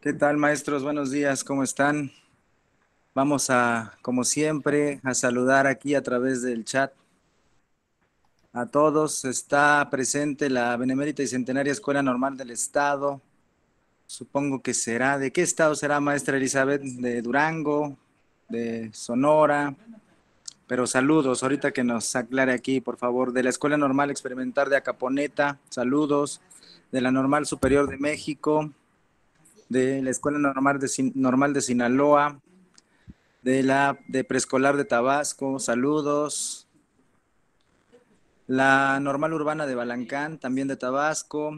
¿Qué tal, maestros? Buenos días, ¿cómo están? Vamos a, como siempre, a saludar aquí a través del chat a todos. Está presente la Benemérita y Centenaria Escuela Normal del Estado. Supongo que será. ¿De qué estado será, maestra Elizabeth? ¿De Durango? ¿De Sonora? Pero saludos, ahorita que nos aclare aquí, por favor, de la Escuela Normal Experimental de Acaponeta, saludos, de la Normal Superior de México, de la Escuela Normal de, Normal de Sinaloa, de la de Preescolar de Tabasco, saludos. La Normal Urbana de Balancán, también de Tabasco.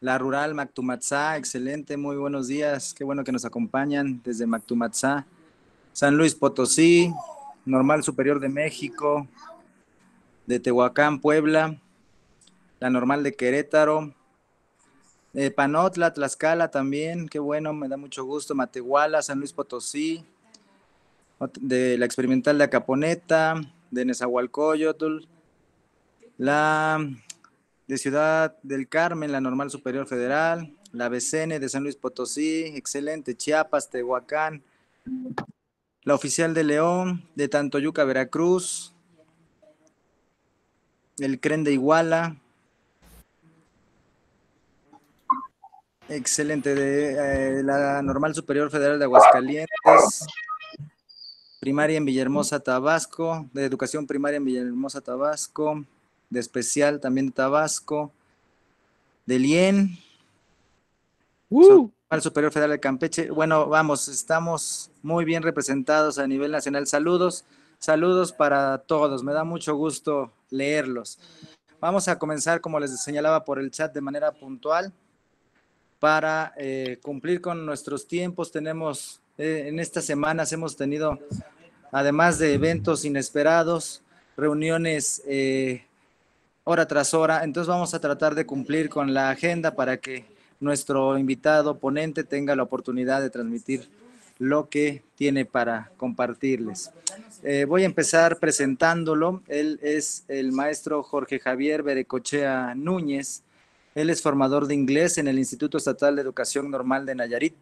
La Rural Mactumatzá, excelente, muy buenos días, qué bueno que nos acompañan desde Mactumatzá. San Luis Potosí, Normal Superior de México, de Tehuacán, Puebla, la Normal de Querétaro, eh, Panotla, Tlaxcala también, qué bueno, me da mucho gusto. Matehuala, San Luis Potosí, de la experimental de Acaponeta, de Nezahualcóyotl, la de Ciudad del Carmen, la Normal Superior Federal, la BCN de San Luis Potosí, excelente, Chiapas, Tehuacán, la Oficial de León, de Tantoyuca, Veracruz, el CREN de Iguala, Excelente. De eh, la Normal Superior Federal de Aguascalientes, primaria en Villahermosa, Tabasco, de educación primaria en Villahermosa, Tabasco, de especial también de Tabasco, de Lien, uh. Normal Superior Federal de Campeche. Bueno, vamos, estamos muy bien representados a nivel nacional. Saludos, saludos para todos. Me da mucho gusto leerlos. Vamos a comenzar, como les señalaba, por el chat de manera puntual para eh, cumplir con nuestros tiempos. Tenemos, eh, en estas semanas hemos tenido, además de eventos inesperados, reuniones eh, hora tras hora. Entonces vamos a tratar de cumplir con la agenda para que nuestro invitado ponente tenga la oportunidad de transmitir lo que tiene para compartirles. voy a empezar presentándolo. Él es el maestro Jorge Javier Berecochea Núñez. Él es formador de inglés en el Instituto Estatal de Educación Normal de Nayarit.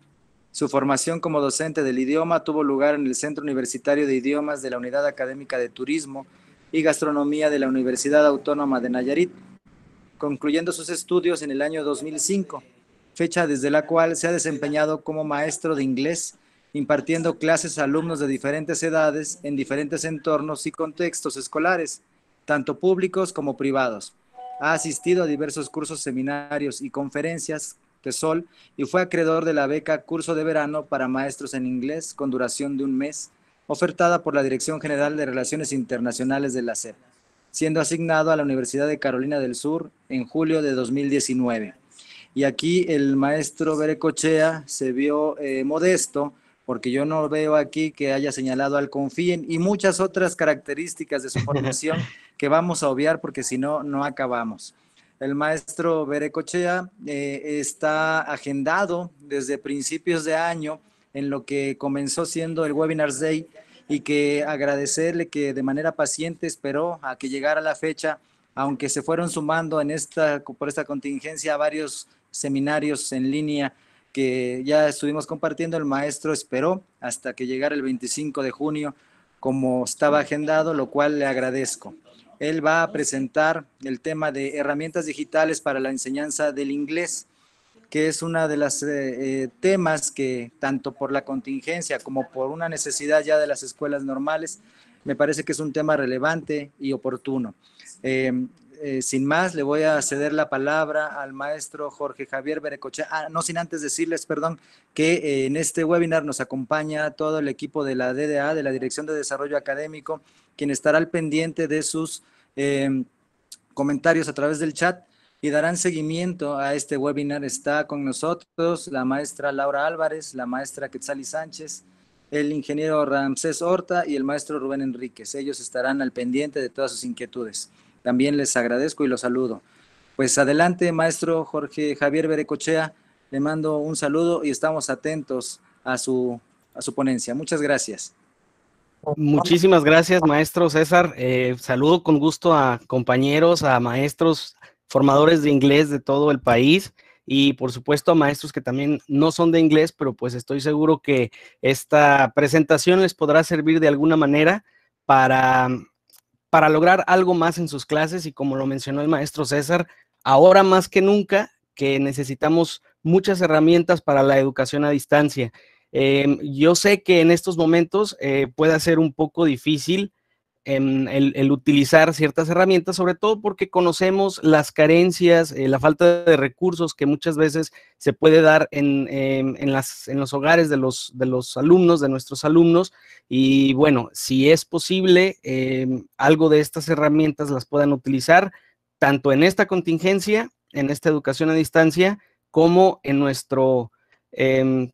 Su formación como docente del idioma tuvo lugar en el Centro Universitario de Idiomas de la Unidad Académica de Turismo y Gastronomía de la Universidad Autónoma de Nayarit, concluyendo sus estudios en el año 2005, fecha desde la cual se ha desempeñado como maestro de inglés, impartiendo clases a alumnos de diferentes edades en diferentes entornos y contextos escolares, tanto públicos como privados. Ha asistido a diversos cursos, seminarios y conferencias de Sol y fue acreedor de la beca Curso de Verano para Maestros en Inglés con duración de un mes, ofertada por la Dirección General de Relaciones Internacionales de la SED, siendo asignado a la Universidad de Carolina del Sur en julio de 2019. Y aquí el maestro Berecochea se vio eh, modesto porque yo no veo aquí que haya señalado al confíen y muchas otras características de su formación que vamos a obviar porque si no, no acabamos. El maestro Berecochea eh, está agendado desde principios de año en lo que comenzó siendo el webinar Day y que agradecerle que de manera paciente esperó a que llegara la fecha, aunque se fueron sumando en esta, por esta contingencia varios seminarios en línea que ya estuvimos compartiendo, el maestro esperó hasta que llegara el 25 de junio como estaba agendado, lo cual le agradezco. Él va a presentar el tema de herramientas digitales para la enseñanza del inglés, que es uno de los eh, eh, temas que tanto por la contingencia como por una necesidad ya de las escuelas normales, me parece que es un tema relevante y oportuno. Eh, eh, sin más, le voy a ceder la palabra al maestro Jorge Javier Berecoche, ah, no sin antes decirles, perdón, que eh, en este webinar nos acompaña todo el equipo de la DDA, de la Dirección de Desarrollo Académico, quien estará al pendiente de sus em, comentarios a través del chat y darán seguimiento a este webinar. Está con nosotros la maestra Laura Álvarez, la maestra Quetzali Sánchez, el ingeniero Ramsés Horta y el maestro Rubén Enríquez. Ellos estarán al pendiente de todas sus inquietudes. También les agradezco y los saludo. Pues adelante, maestro Jorge Javier Berecochea, le mando un saludo y estamos atentos a su, a su ponencia. Muchas gracias. Muchísimas gracias, maestro César. Eh, saludo con gusto a compañeros, a maestros, formadores de inglés de todo el país y por supuesto a maestros que también no son de inglés, pero pues estoy seguro que esta presentación les podrá servir de alguna manera para para lograr algo más en sus clases y como lo mencionó el maestro César, ahora más que nunca que necesitamos muchas herramientas para la educación a distancia. Em, yo sé que en estos momentos eh, puede ser un poco difícil en el, utilizar ciertas herramientas, sobre todo porque conocemos las carencias, eh, la falta de recursos que muchas veces se puede dar en, em, en los hogares de los, de los alumnos, de nuestros alumnos, y bueno, si es posible, em, algo de estas herramientas las puedan utilizar tanto en esta contingencia, en esta educación a distancia, como en nuestro em,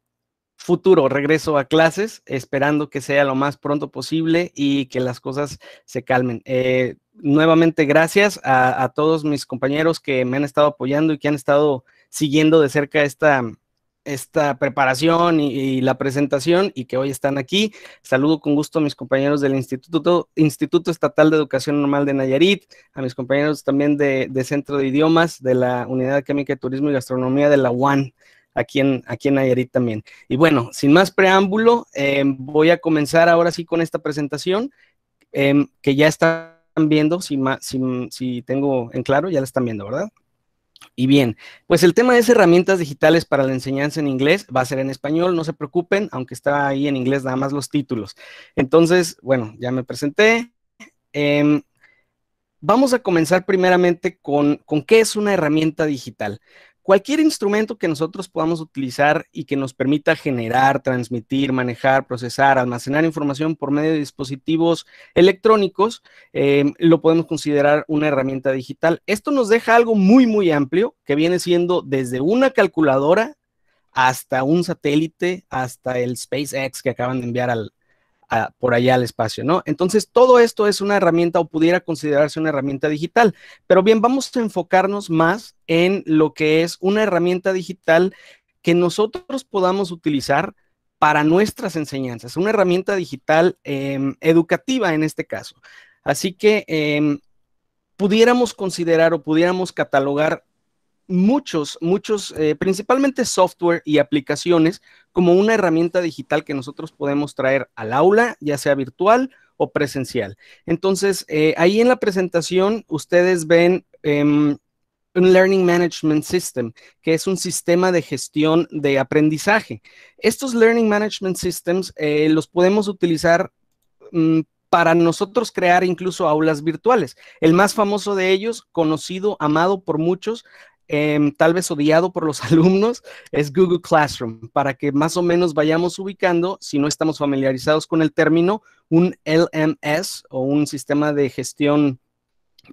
futuro regreso a clases, esperando que sea lo más pronto posible y que las cosas se calmen. Eh, nuevamente, gracias a, todos mis compañeros que me han estado apoyando y que han estado siguiendo de cerca esta, esta preparación y, la presentación y que hoy están aquí. Saludo con gusto a mis compañeros del Instituto, Instituto Estatal de Educación Normal de Nayarit, a mis compañeros también de, Centro de Idiomas, de la Unidad de Química, Turismo y Gastronomía de la UAN aquí en, aquí también. Y bueno, sin más preámbulo, em, voy a comenzar ahora sí con esta presentación em, que ya están viendo, si, tengo en claro, ya la están viendo, ¿verdad? Y bien, pues el tema es herramientas digitales para la enseñanza en inglés. Va a ser en español, no se preocupen, aunque está ahí en inglés nada más los títulos. Entonces, bueno, ya me presenté. Em, vamos a comenzar primeramente con, con qué es una herramienta digital cualquier instrumento que nosotros podamos utilizar y que nos permita generar, transmitir, manejar, procesar, almacenar información por medio de dispositivos electrónicos, em, lo podemos considerar una herramienta digital. Esto nos deja algo muy, muy amplio que viene siendo desde una calculadora hasta un satélite, hasta el SpaceX que acaban de enviar al, por allá al espacio, ¿no? Entonces, todo esto es una herramienta o pudiera considerarse una herramienta digital, pero bien, vamos a enfocarnos más en lo que es una herramienta digital que nosotros podamos utilizar para nuestras enseñanzas, una herramienta digital em, educativa en este caso. Así que em, pudiéramos considerar o pudiéramos catalogar muchos, muchos, eh, principalmente software y aplicaciones, como una herramienta digital que nosotros podemos traer al aula, ya sea virtual o presencial. Entonces, eh, ahí en la presentación ustedes ven em, un Learning Management System, que es un sistema de gestión de aprendizaje. Estos Learning Management Systems eh, los podemos utilizar mm, para nosotros crear incluso aulas virtuales. El más famoso de ellos, conocido, amado por muchos, Em, tal vez odiado por los alumnos, es Google Classroom, para que más o menos vayamos ubicando, si no estamos familiarizados con el término, un LMS o un sistema de gestión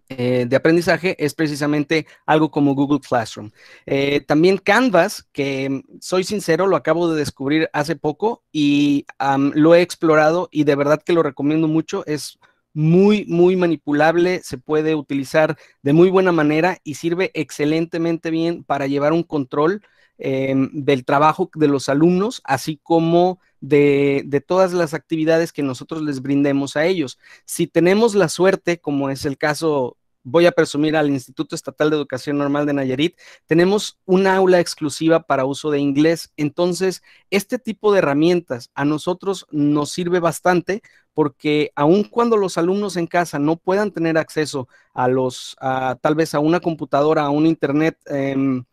eh, de aprendizaje es precisamente algo como Google Classroom. Eh, también Canvas, que em, soy sincero, lo acabo de descubrir hace poco y lo he explorado y de verdad que lo recomiendo mucho. Es muy, muy manipulable, se puede utilizar de muy buena manera y sirve excelentemente bien para llevar un control em, del trabajo de los alumnos, así como de, de, todas las actividades que nosotros les brindemos a ellos. Si tenemos la suerte, como es el caso voy a presumir al Instituto Estatal de Educación Normal de Nayarit, tenemos un aula exclusiva para uso de inglés. Entonces, este tipo de herramientas a nosotros nos sirve bastante porque aun cuando los alumnos en casa no puedan tener acceso a los, a, tal vez a una computadora, a un internet em,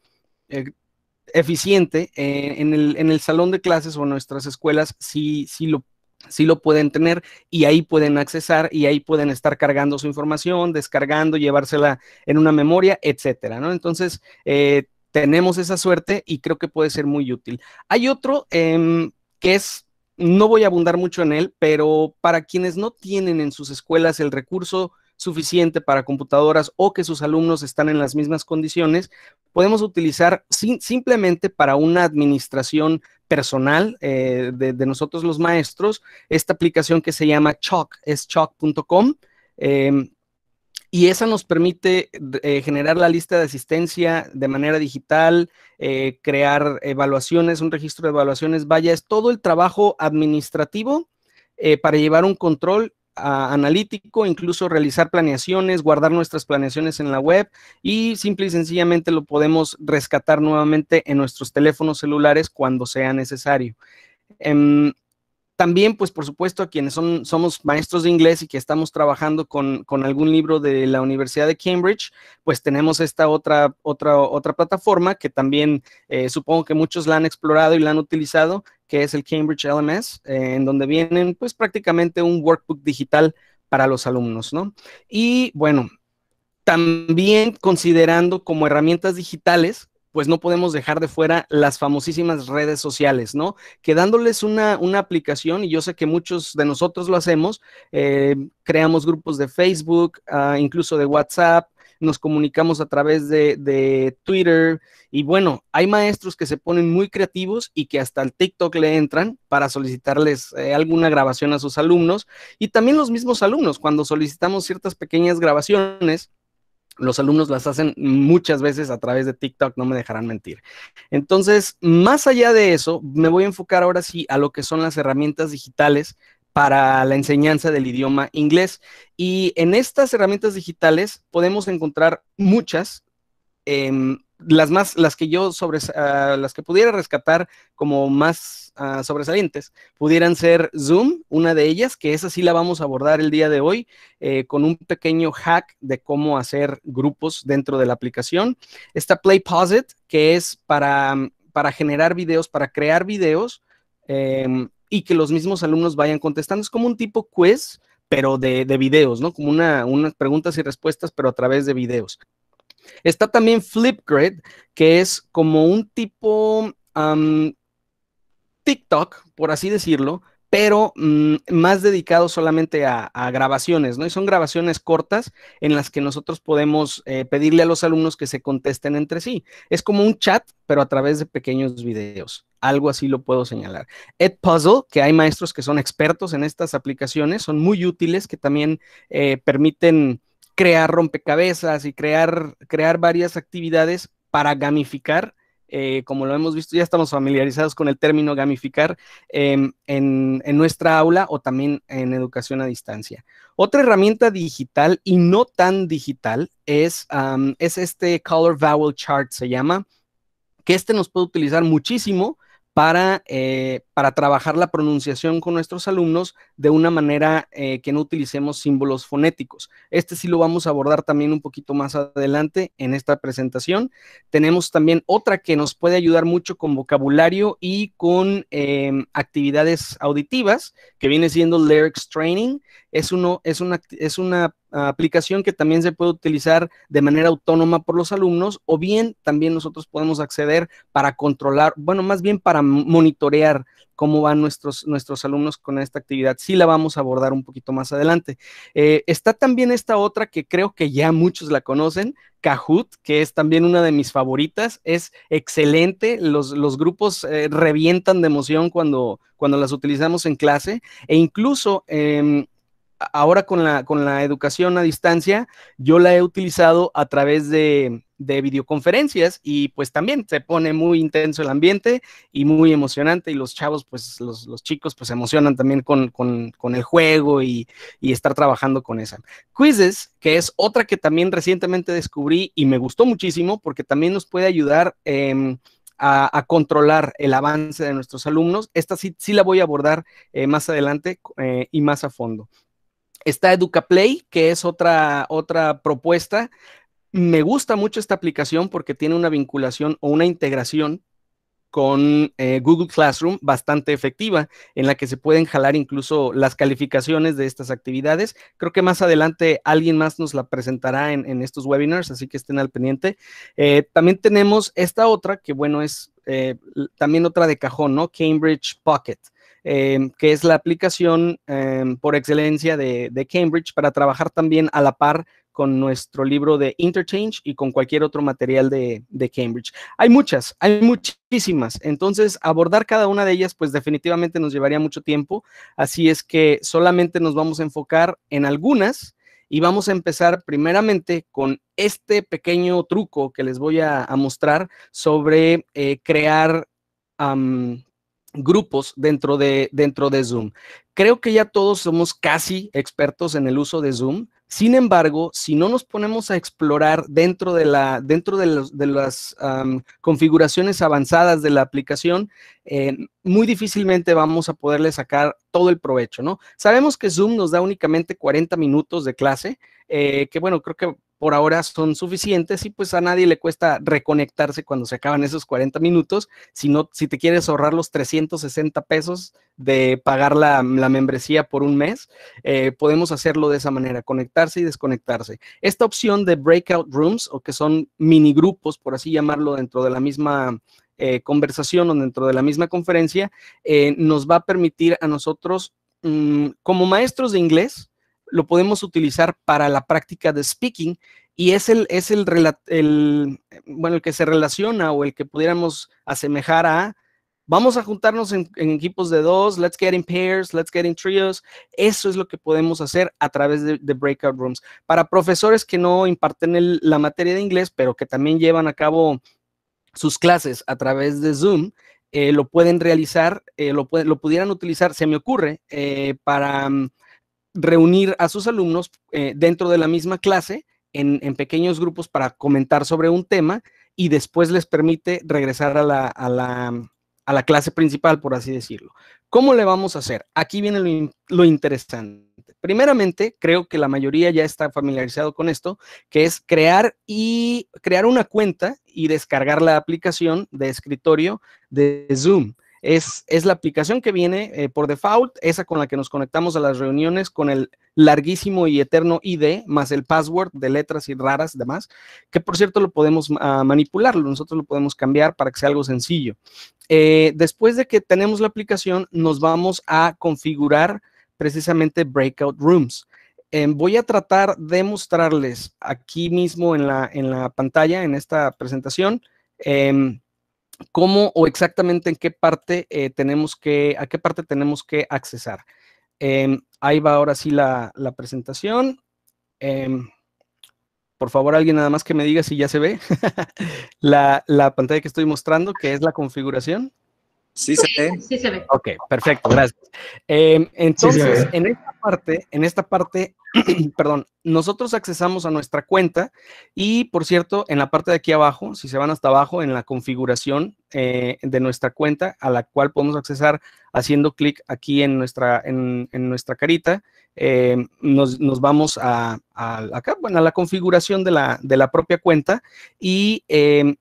eh, eficiente, eh, en, el, en, el, salón de clases o en nuestras escuelas sí, sí lo sí lo pueden tener y ahí pueden accesar y ahí pueden estar cargando su información, descargando, llevársela en una memoria, etcétera, ¿no? Entonces, eh, tenemos esa suerte y creo que puede ser muy útil. Hay otro em, que es, no voy a abundar mucho en él, pero para quienes no tienen en sus escuelas el recurso suficiente para computadoras o que sus alumnos están en las mismas condiciones, podemos utilizar simplemente para una administración personal eh, de, nosotros los maestros esta aplicación que se llama Chalk, es chalk.com. Em, y esa nos permite eh, generar la lista de asistencia de manera digital, eh, crear evaluaciones, un registro de evaluaciones, vaya, es todo el trabajo administrativo para llevar un control analítico, incluso realizar planeaciones, guardar nuestras planeaciones en la web y simple y sencillamente lo podemos rescatar nuevamente en nuestros teléfonos celulares cuando sea necesario. Em, también, pues por supuesto, a quienes son, somos maestros de inglés y que estamos trabajando con, algún libro de la Universidad de Cambridge, pues tenemos esta otra, otra, otra plataforma que también eh, supongo que muchos la han explorado y la han utilizado, que es el Cambridge LMS, eh, en donde vienen pues prácticamente un workbook digital para los alumnos, ¿no? Y bueno, también considerando como herramientas digitales pues no podemos dejar de fuera las famosísimas redes sociales, ¿no? Que dándoles una, aplicación, y yo sé que muchos de nosotros lo hacemos, eh, creamos grupos de Facebook, ah, incluso de WhatsApp, nos comunicamos a través de, Twitter y bueno, hay maestros que se ponen muy creativos y que hasta el TikTok le entran para solicitarles eh, alguna grabación a sus alumnos y también los mismos alumnos cuando solicitamos ciertas pequeñas grabaciones los alumnos las hacen muchas veces a través de TikTok, no me dejarán mentir. Entonces, más allá de eso, me voy a enfocar ahora sí a lo que son las herramientas digitales para la enseñanza del idioma inglés. Y en estas herramientas digitales podemos encontrar muchas. Eh, las más, las que yo sobre, ah, las que pudiera rescatar como más ah, sobresalientes, pudieran ser Zoom, una de ellas, que esa sí la vamos a abordar el día de hoy eh, con un pequeño hack de cómo hacer grupos dentro de la aplicación. Está PlayPosit, que es para, para generar videos, para crear videos em, y que los mismos alumnos vayan contestando. Es como un tipo quiz, pero de, de videos, ¿no? Como una, unas preguntas y respuestas, pero a través de videos. Está también Flipgrid, que es como un tipo TikTok, por así decirlo, pero mm, más dedicado solamente a, grabaciones, ¿no? Y son grabaciones cortas en las que nosotros podemos eh, pedirle a los alumnos que se contesten entre sí. Es como un chat, pero a través de pequeños videos. Algo así lo puedo señalar. Edpuzzle, que hay maestros que son expertos en estas aplicaciones, son muy útiles, que también eh, permiten crear rompecabezas y crear, crear varias actividades para gamificar eh, como lo hemos visto, ya estamos familiarizados con el término gamificar em, en, en, nuestra aula o también en educación a distancia. Otra herramienta digital y no tan digital es, es este Color Vowel Chart, se llama, que este nos puede utilizar muchísimo eh, para, trabajar la pronunciación con nuestros alumnos de una manera eh, que no utilicemos símbolos fonéticos. Este sí lo vamos a abordar también un poquito más adelante en esta presentación. Tenemos también otra que nos puede ayudar mucho con vocabulario y con em, actividades auditivas, que viene siendo Lyrics Training, es, uno, es una, es una aplicación que también se puede utilizar de manera autónoma por los alumnos o bien también nosotros podemos acceder para controlar, bueno, más bien para monitorear cómo van nuestros, nuestros alumnos con esta actividad. Sí la vamos a abordar un poquito más adelante. Eh, está también esta otra que creo que ya muchos la conocen, Kahoot, que es también una de mis favoritas. Es excelente, los, los grupos eh, revientan de emoción cuando, cuando las utilizamos en clase e incluso... Em, ahora con la, educación a distancia, yo la he utilizado a través de, videoconferencias y pues también se pone muy intenso el ambiente y muy emocionante y los chavos, pues los, chicos pues se emocionan también con, el juego y, estar trabajando con esa. Quizzes, que es otra que también recientemente descubrí y me gustó muchísimo porque también nos puede ayudar. Em, a, controlar el avance de nuestros alumnos. Esta sí, la voy a abordar eh, más adelante eh, y más a fondo. Está EducaPlay, que es otra, otra propuesta. Me gusta mucho esta aplicación porque tiene una vinculación o una integración con eh, Google Classroom bastante efectiva, en la que se pueden jalar incluso las calificaciones de estas actividades. Creo que más adelante alguien más nos la presentará en, estos webinars, así que estén al pendiente. Eh, también tenemos esta otra, que bueno, es eh, también otra de cajón, ¿no? Cambridge Pocket. Em, que es la aplicación em, por excelencia de, Cambridge para trabajar también a la par con nuestro libro de Interchange y con cualquier otro material de, Cambridge. Hay muchas, hay muchísimas. Entonces, abordar cada una de ellas, pues definitivamente nos llevaría mucho tiempo. Así es que solamente nos vamos a enfocar en algunas y vamos a empezar primeramente con este pequeño truco que les voy a, mostrar sobre eh, crear grupos dentro de, dentro de Zoom. Creo que ya todos somos casi expertos en el uso de Zoom. Sin embargo, si no nos ponemos a explorar dentro de, la, dentro de, de las configuraciones avanzadas de la aplicación, eh, muy difícilmente vamos a poderle sacar todo el provecho, ¿no? Sabemos que Zoom nos da únicamente 40 minutos de clase, eh, que bueno, creo que por ahora son suficientes y pues a nadie le cuesta reconectarse cuando se acaban esos 40 minutos. Si, no, si te quieres ahorrar los 360 pesos de pagar la, membresía por un mes, eh, podemos hacerlo de esa manera, conectarse y desconectarse. Esta opción de breakout rooms o que son mini grupos, por así llamarlo, dentro de la misma eh, conversación o dentro de la misma conferencia, eh, nos va a permitir a nosotros mm, como maestros de inglés, lo podemos utilizar para la práctica de speaking y es el, es el, bueno, el que se relaciona o el que pudiéramos asemejar a, vamos a juntarnos en, equipos de dos, let's get in pairs, let's get in trios. Eso es lo que podemos hacer a través de, breakout rooms. Para profesores que no imparten la materia de inglés, pero que también llevan a cabo sus clases a través de Zoom, eh, lo pueden realizar, eh, lo, lo, pudieran utilizar, se me ocurre, eh, para... Mm, reunir a sus alumnos eh, dentro de la misma clase en, pequeños grupos para comentar sobre un tema y después les permite regresar a la, a la, a la clase principal, por así decirlo. ¿Cómo le vamos a hacer? Aquí viene lo, interesante. Primeramente, creo que la mayoría ya está familiarizado con esto, que es crear y crear una cuenta y descargar la aplicación de escritorio de Zoom es, la aplicación que viene eh, por default, esa con la que nos conectamos a las reuniones con el larguísimo y eterno ID más el password de letras y raras y demás, que por cierto lo podemos manipularlo, nosotros lo podemos cambiar para que sea algo sencillo. Eh, después de que tenemos la aplicación, nos vamos a configurar precisamente Breakout Rooms. Eh, voy a tratar de mostrarles aquí mismo en la, en la pantalla, en esta presentación, em, cómo o exactamente en qué parte eh, tenemos que, a qué parte tenemos que accesar. Em, ahí va ahora sí la, la presentación. Em, por favor, alguien nada más que me diga si ya se ve la pantalla que estoy mostrando, que es la configuración. ¿Sí se ve? Sí se ve. Ok, perfecto, gracias. Em, entonces, en esta parte, en esta parte, perdón, nosotros accesamos a nuestra cuenta y, por cierto, en la parte de aquí abajo, si se van hasta abajo, en la configuración eh, de nuestra cuenta, a la cual podemos accesar haciendo clic aquí en nuestra, en, nuestra carita, eh, nos, vamos a, bueno, a la configuración de la, de la propia cuenta y em,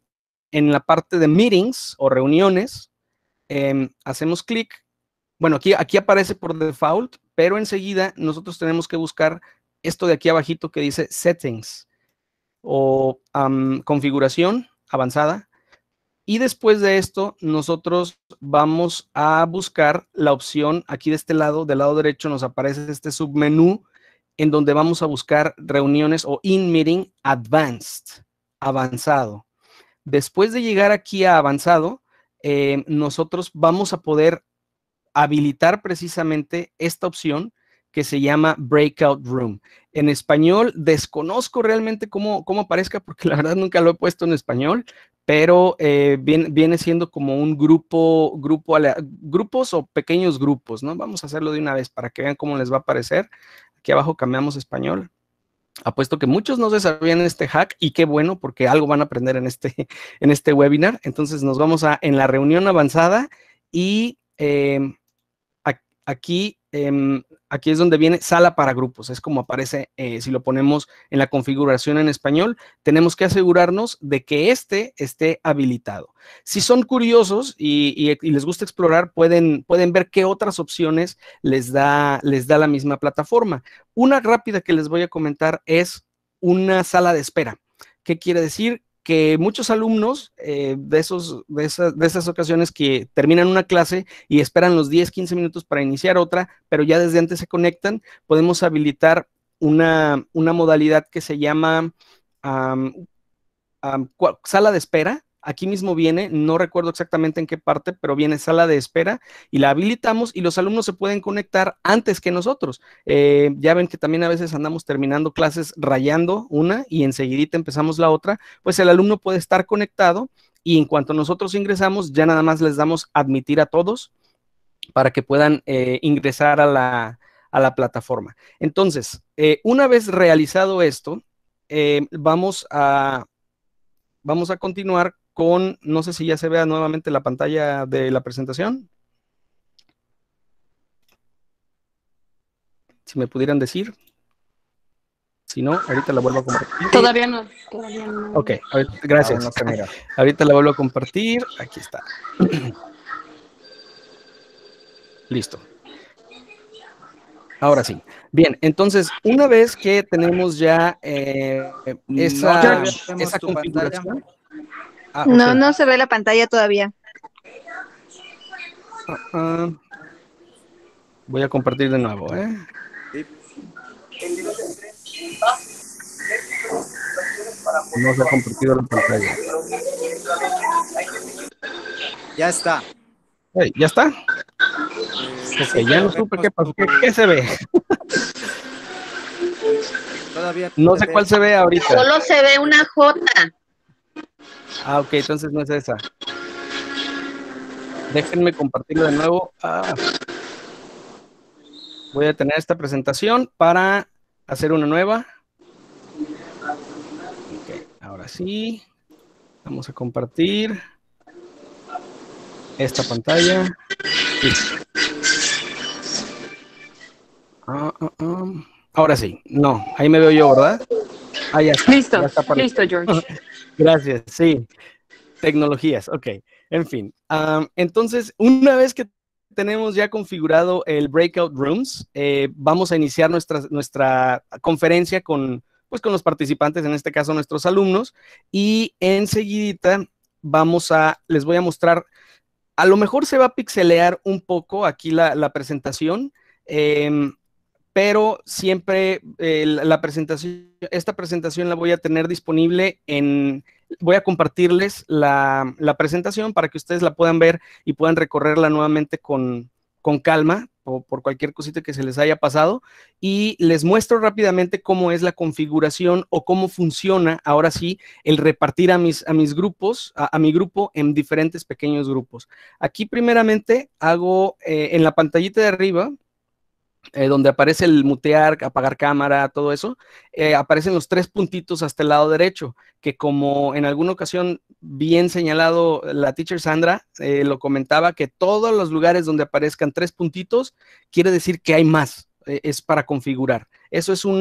en la parte de meetings o reuniones, Em, hacemos clic. Bueno, aquí, aparece por default, pero enseguida nosotros tenemos que buscar esto de aquí abajito que dice settings o configuración avanzada. Y después de esto, nosotros vamos a buscar la opción aquí de este lado, del lado derecho nos aparece este submenú en donde vamos a buscar reuniones o in-meeting advanced, avanzado. Después de llegar aquí a avanzado, eh, nosotros vamos a poder habilitar precisamente esta opción que se llama Breakout Room. En español, desconozco realmente cómo, aparezca, porque la verdad nunca lo he puesto en español, pero eh, viene, siendo como un grupo, grupo, grupos o pequeños grupos, ¿no? Vamos a hacerlo de una vez para que vean cómo les va a aparecer. Aquí abajo cambiamos español. Apuesto que muchos no se sabían este hack y qué bueno porque algo van a aprender en este, en este webinar. Entonces nos vamos a en la reunión avanzada y eh, aquí em, aquí es donde viene sala para grupos, es como aparece eh, si lo ponemos en la configuración en español, tenemos que asegurarnos de que este esté habilitado. Si son curiosos y, les gusta explorar, pueden, pueden, ver qué otras opciones les da, les da la misma plataforma. Una rápida que les voy a comentar es una sala de espera. ¿Qué quiere decir? que muchos alumnos eh, de, esos, de, esas, de esas ocasiones que terminan una clase y esperan los 10, 15 minutos para iniciar otra, pero ya desde antes se conectan, podemos habilitar una, modalidad que se llama sala de espera, Aquí mismo viene, no recuerdo exactamente en qué parte, pero viene sala de espera y la habilitamos y los alumnos se pueden conectar antes que nosotros. Eh, ya ven que también a veces andamos terminando clases rayando una y enseguidita empezamos la otra, pues el alumno puede estar conectado y en cuanto nosotros ingresamos, ya nada más les damos admitir a todos para que puedan eh, ingresar a la, plataforma. Entonces, eh, una vez realizado esto, vamos a vamos a continuar con, no sé si ya se vea nuevamente la pantalla de la presentación. Si me pudieran decir. Si no, ahorita la vuelvo a compartir. Todavía no. Ok, gracias. ahorita la vuelvo a compartir. Aquí está. Listo. Ahora sí. Bien, entonces, una vez que tenemos ya eh, esa, configuración. Ah, no, no se ve la pantalla todavía. Ah, ah. Voy a compartir de nuevo, ¿eh? No se ha compartido la pantalla. Ya está. ¿Ya está? Eh, ya no supe qué pasó. ¿Qué, qué se ve? Todavía no sé cuál se ve ahorita. Solo se ve una J. Ah, ok, entonces no es esa. Déjenme compartirlo de nuevo. Ah. Voy a tener esta presentación para hacer una nueva. ahora sí. Vamos a compartir esta pantalla. Ah, ah, ah. ahora sí. No, ahí me veo yo, ¿verdad? Ah, listo, listo, George. Gracias, sí. Tecnologías, ok. En fin, entonces, una vez que tenemos ya configurado el Breakout Rooms, eh, vamos a iniciar nuestra, nuestra conferencia con, pues, con los participantes, en este caso nuestros alumnos, y enseguidita vamos a, les voy a mostrar, a lo mejor se va a pixelear un poco aquí la, la presentación, em, pero siempre eh, la presentación, esta presentación la voy a tener disponible en, voy a compartirles la, presentación para que ustedes la puedan ver y puedan recorrerla nuevamente con, calma o por cualquier cosita que se les haya pasado y les muestro rápidamente cómo es la configuración o cómo funciona ahora sí el repartir a mis, a mis grupos, a, mi grupo en diferentes pequeños grupos. Aquí primeramente hago eh, en la pantallita de arriba, eh, donde aparece el mutear, apagar cámara, todo eso, eh, aparecen los tres puntitos hasta el lado derecho, que como en alguna ocasión bien señalado la teacher Sandra, eh, lo comentaba, que todos los lugares donde aparezcan tres puntitos, quiere decir que hay más, es para configurar. Eso es un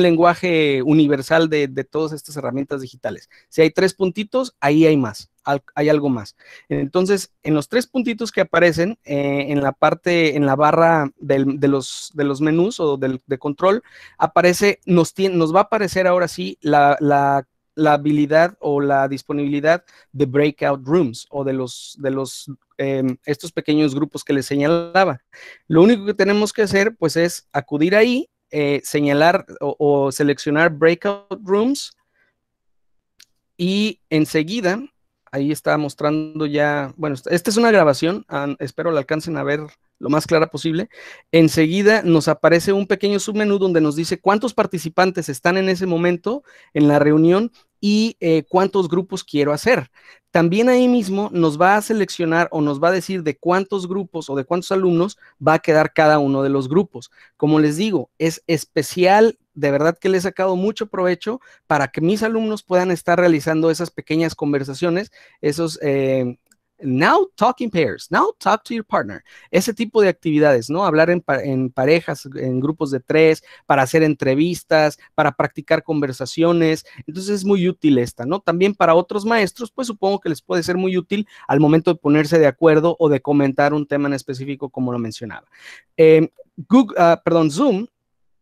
lenguaje universal de, todas estas herramientas digitales. Si hay tres puntitos, ahí hay más, hay algo más. Entonces, en los tres puntitos que aparecen eh, en la parte, en la barra de, los, menús o de control, aparece, nos, nos va a aparecer ahora sí la, habilidad o la disponibilidad de breakout rooms o de los de los em, estos pequeños grupos que les señalaba. Lo único que tenemos que hacer pues es acudir ahí eh, señalar o, o seleccionar breakout rooms y enseguida, ahí está mostrando ya, bueno, esta es una grabación, espero la alcancen a ver lo más clara posible. Enseguida nos aparece un pequeño submenú donde nos dice cuántos participantes están en ese momento en la reunión y eh, cuántos grupos quiero hacer. También ahí mismo nos va a seleccionar o nos va a decir de cuántos grupos o de cuántos alumnos va a quedar cada uno de los grupos. Como les digo, es especial, de verdad que le he sacado mucho provecho para que mis alumnos puedan estar realizando esas pequeñas conversaciones, esos... Eh, Now talking pairs, now talk to your partner. Ese tipo de actividades, ¿no? Hablar en, parejas, en grupos de tres, para hacer entrevistas, para practicar conversaciones. Entonces es muy útil esta, ¿no? También para otros maestros, pues supongo que les puede ser muy útil al momento de ponerse de acuerdo o de comentar un tema en específico, como lo mencionaba. Em, Google, ah, perdón, Zoom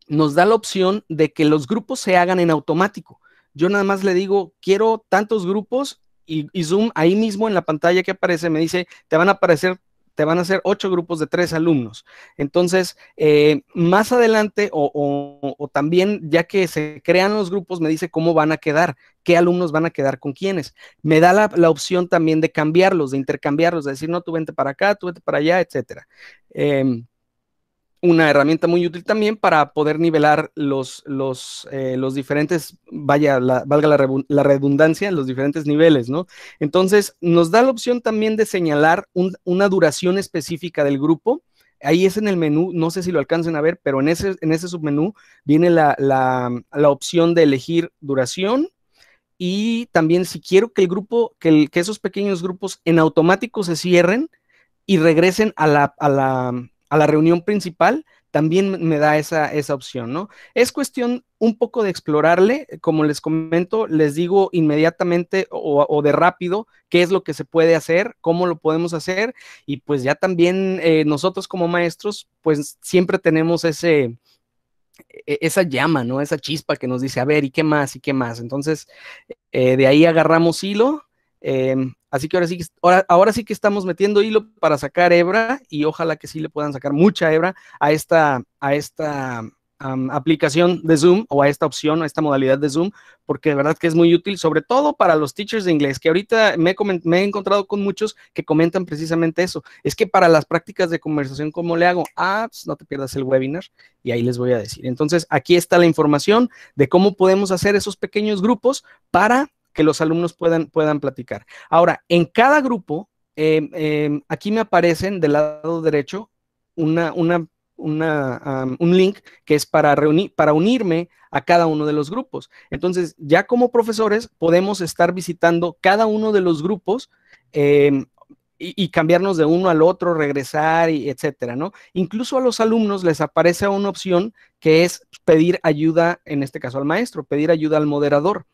nos da la opción de que los grupos se hagan en automático yo nada más le digo, quiero tantos grupos y, Zoom ahí mismo en la pantalla que aparece me dice, te van a aparecer, te van a hacer ocho grupos de tres alumnos. Entonces, eh, más adelante o, también ya que se crean los grupos, me dice cómo van a quedar, qué alumnos van a quedar con quiénes. Me da la, opción también de cambiarlos, de intercambiarlos, de decir, no, tú vente para acá, tú vente para allá, etcétera. Em, una herramienta muy útil también para poder nivelar los, los, eh, los diferentes, vaya, valga la, redundancia redundancia, los diferentes niveles, ¿no? Entonces, nos da la opción también de señalar una duración específica del grupo. Ahí es en el menú, no sé si lo alcancen a ver, pero en ese, en ese submenú viene la, opción de elegir duración, y también si quiero que el grupo, que, que, esos pequeños grupos en automático se cierren y regresen a la, a la reunión principal, también me da esa, opción, ¿no? Es cuestión un poco de explorarle, como les comento, les digo inmediatamente o, de rápido qué es lo que se puede hacer, cómo lo podemos hacer, y pues ya también eh, nosotros como maestros, pues siempre tenemos ese, e, e, esa llama, ¿no? Esa chispa que nos dice, a ver, ¿y qué más? ¿Y qué más? Entonces, eh, de ahí agarramos hilo Em, así que ahora sí que, ahora, ahora sí que estamos metiendo hilo para sacar hebra y ojalá que sí le puedan sacar mucha hebra a esta, a esta aplicación de Zoom o a esta opción, a esta modalidad de Zoom, porque de verdad que es muy útil, sobre todo para los teachers de inglés, que ahorita me he, me he encontrado con muchos que comentan precisamente eso. Es que para las prácticas de conversación, ¿cómo le hago? Ah, pues no te pierdas el webinar y ahí les voy a decir. Entonces, aquí está la información de cómo podemos hacer esos pequeños grupos para que los alumnos puedan, puedan platicar. Ahora, en cada grupo, em, em, aquí me aparecen del lado derecho un link que es para, reunir, para unirme a cada uno de los grupos. Entonces, ya como profesores podemos estar visitando cada uno de los grupos. Em, y, cambiarnos de uno al otro, regresar, y etcétera, ¿no? Incluso a los alumnos les aparece una opción que es pedir ayuda, en este caso al maestro, pedir ayuda al moderador.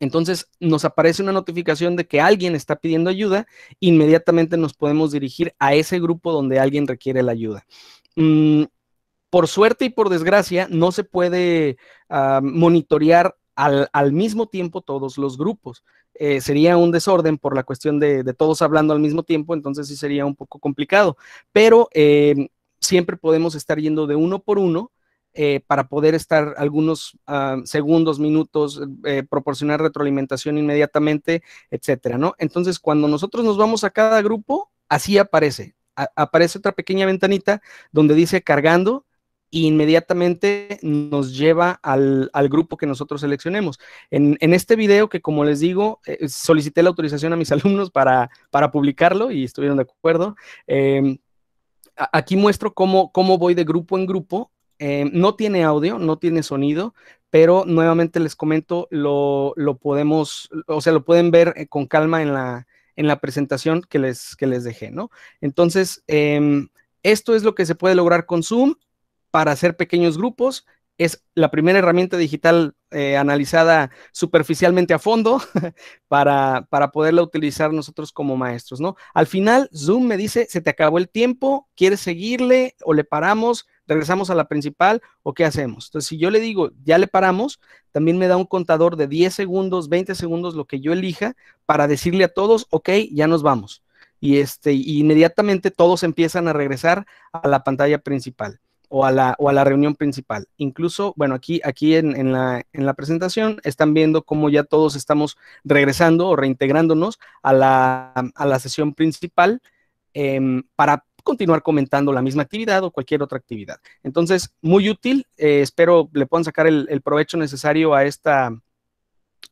Entonces nos aparece una notificación de que alguien está pidiendo ayuda, inmediatamente nos podemos dirigir a ese grupo donde alguien requiere la ayuda. Mm, por suerte y por desgracia, no se puede ah, monitorear al, mismo tiempo todos los grupos. Eh, sería un desorden por la cuestión de, todos hablando al mismo tiempo, entonces sí sería un poco complicado, pero eh, siempre podemos estar yendo de uno por uno eh, para poder estar algunos ah, segundos, minutos, eh, proporcionar retroalimentación inmediatamente, etcétera, ¿no? Entonces, cuando nosotros nos vamos a cada grupo, así aparece. aparece otra pequeña ventanita donde dice cargando e inmediatamente nos lleva al, grupo que nosotros seleccionemos. En, este video que, como les digo, eh, solicité la autorización a mis alumnos para, publicarlo y estuvieron de acuerdo. Em, aquí muestro cómo voy de grupo en grupo Em, no tiene audio, no tiene sonido, pero nuevamente les comento, lo, podemos, o sea, lo pueden ver eh, con calma en la, en la presentación que les, que les dejé, ¿no? Entonces, em, esto es lo que se puede lograr con Zoom para hacer pequeños grupos. Es la primera herramienta digital eh, analizada superficialmente a fondo para, para poderla utilizar nosotros como maestros, ¿no? Al final, Zoom me dice, se te acabó el tiempo, ¿quieres seguirle o le paramos? regresamos a la principal o qué hacemos. Entonces, si yo le digo, ya le paramos, también me da un contador de 10 segundos, 20 segundos, lo que yo elija, para decirle a todos, ok, ya nos vamos. Y este, inmediatamente todos empiezan a regresar a la pantalla principal o a la, la reunión principal. Incluso, bueno, aquí, aquí en, la, en la presentación están viendo cómo ya todos estamos regresando o reintegrándonos a la, a la sesión principal em, para continuar comentando la misma actividad o cualquier otra actividad. Entonces, muy útil. Eh, espero le puedan sacar el, provecho necesario a esta,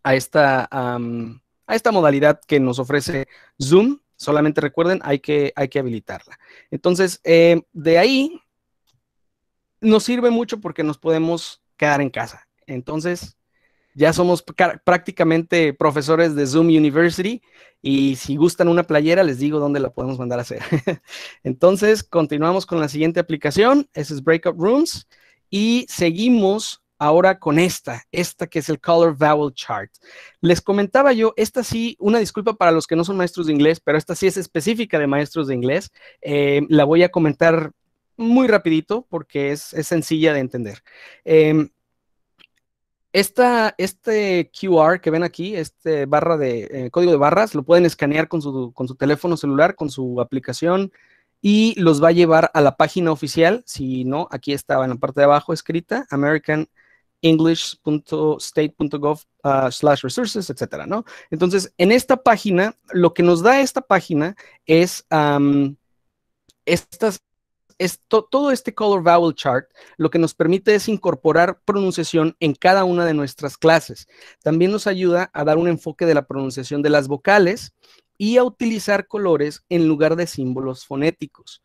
a esta, a esta modalidad que nos ofrece Zoom. Solamente recuerden, hay que, hay que habilitarla. Entonces, eh, de ahí nos sirve mucho porque nos podemos quedar en casa. Entonces, ya somos prácticamente profesores de Zoom University y si gustan una playera les digo dónde la podemos mandar a hacer. Entonces, continuamos con la siguiente aplicación, esa es Breakup Rooms y seguimos ahora con esta, esta que es el Color Vowel Chart. Les comentaba yo, esta sí, una disculpa para los que no son maestros de inglés, pero esta sí es específica de maestros de inglés. Eh, la voy a comentar muy rapidito porque es, sencilla de entender. Em, esta, este QR que ven aquí, este barra de eh, código de barras, lo pueden escanear con su, con su teléfono celular, con su aplicación y los va a llevar a la página oficial. Si no, aquí estaba en la parte de abajo escrita americanenglish.state.gov, ah, slash resources, etcétera, ¿no? Entonces, en esta página, lo que nos da esta página es estas todo este Color Vowel Chart lo que nos permite es incorporar pronunciación en cada una de nuestras clases. También nos ayuda a dar un enfoque de la pronunciación de las vocales y a utilizar colores en lugar de símbolos fonéticos.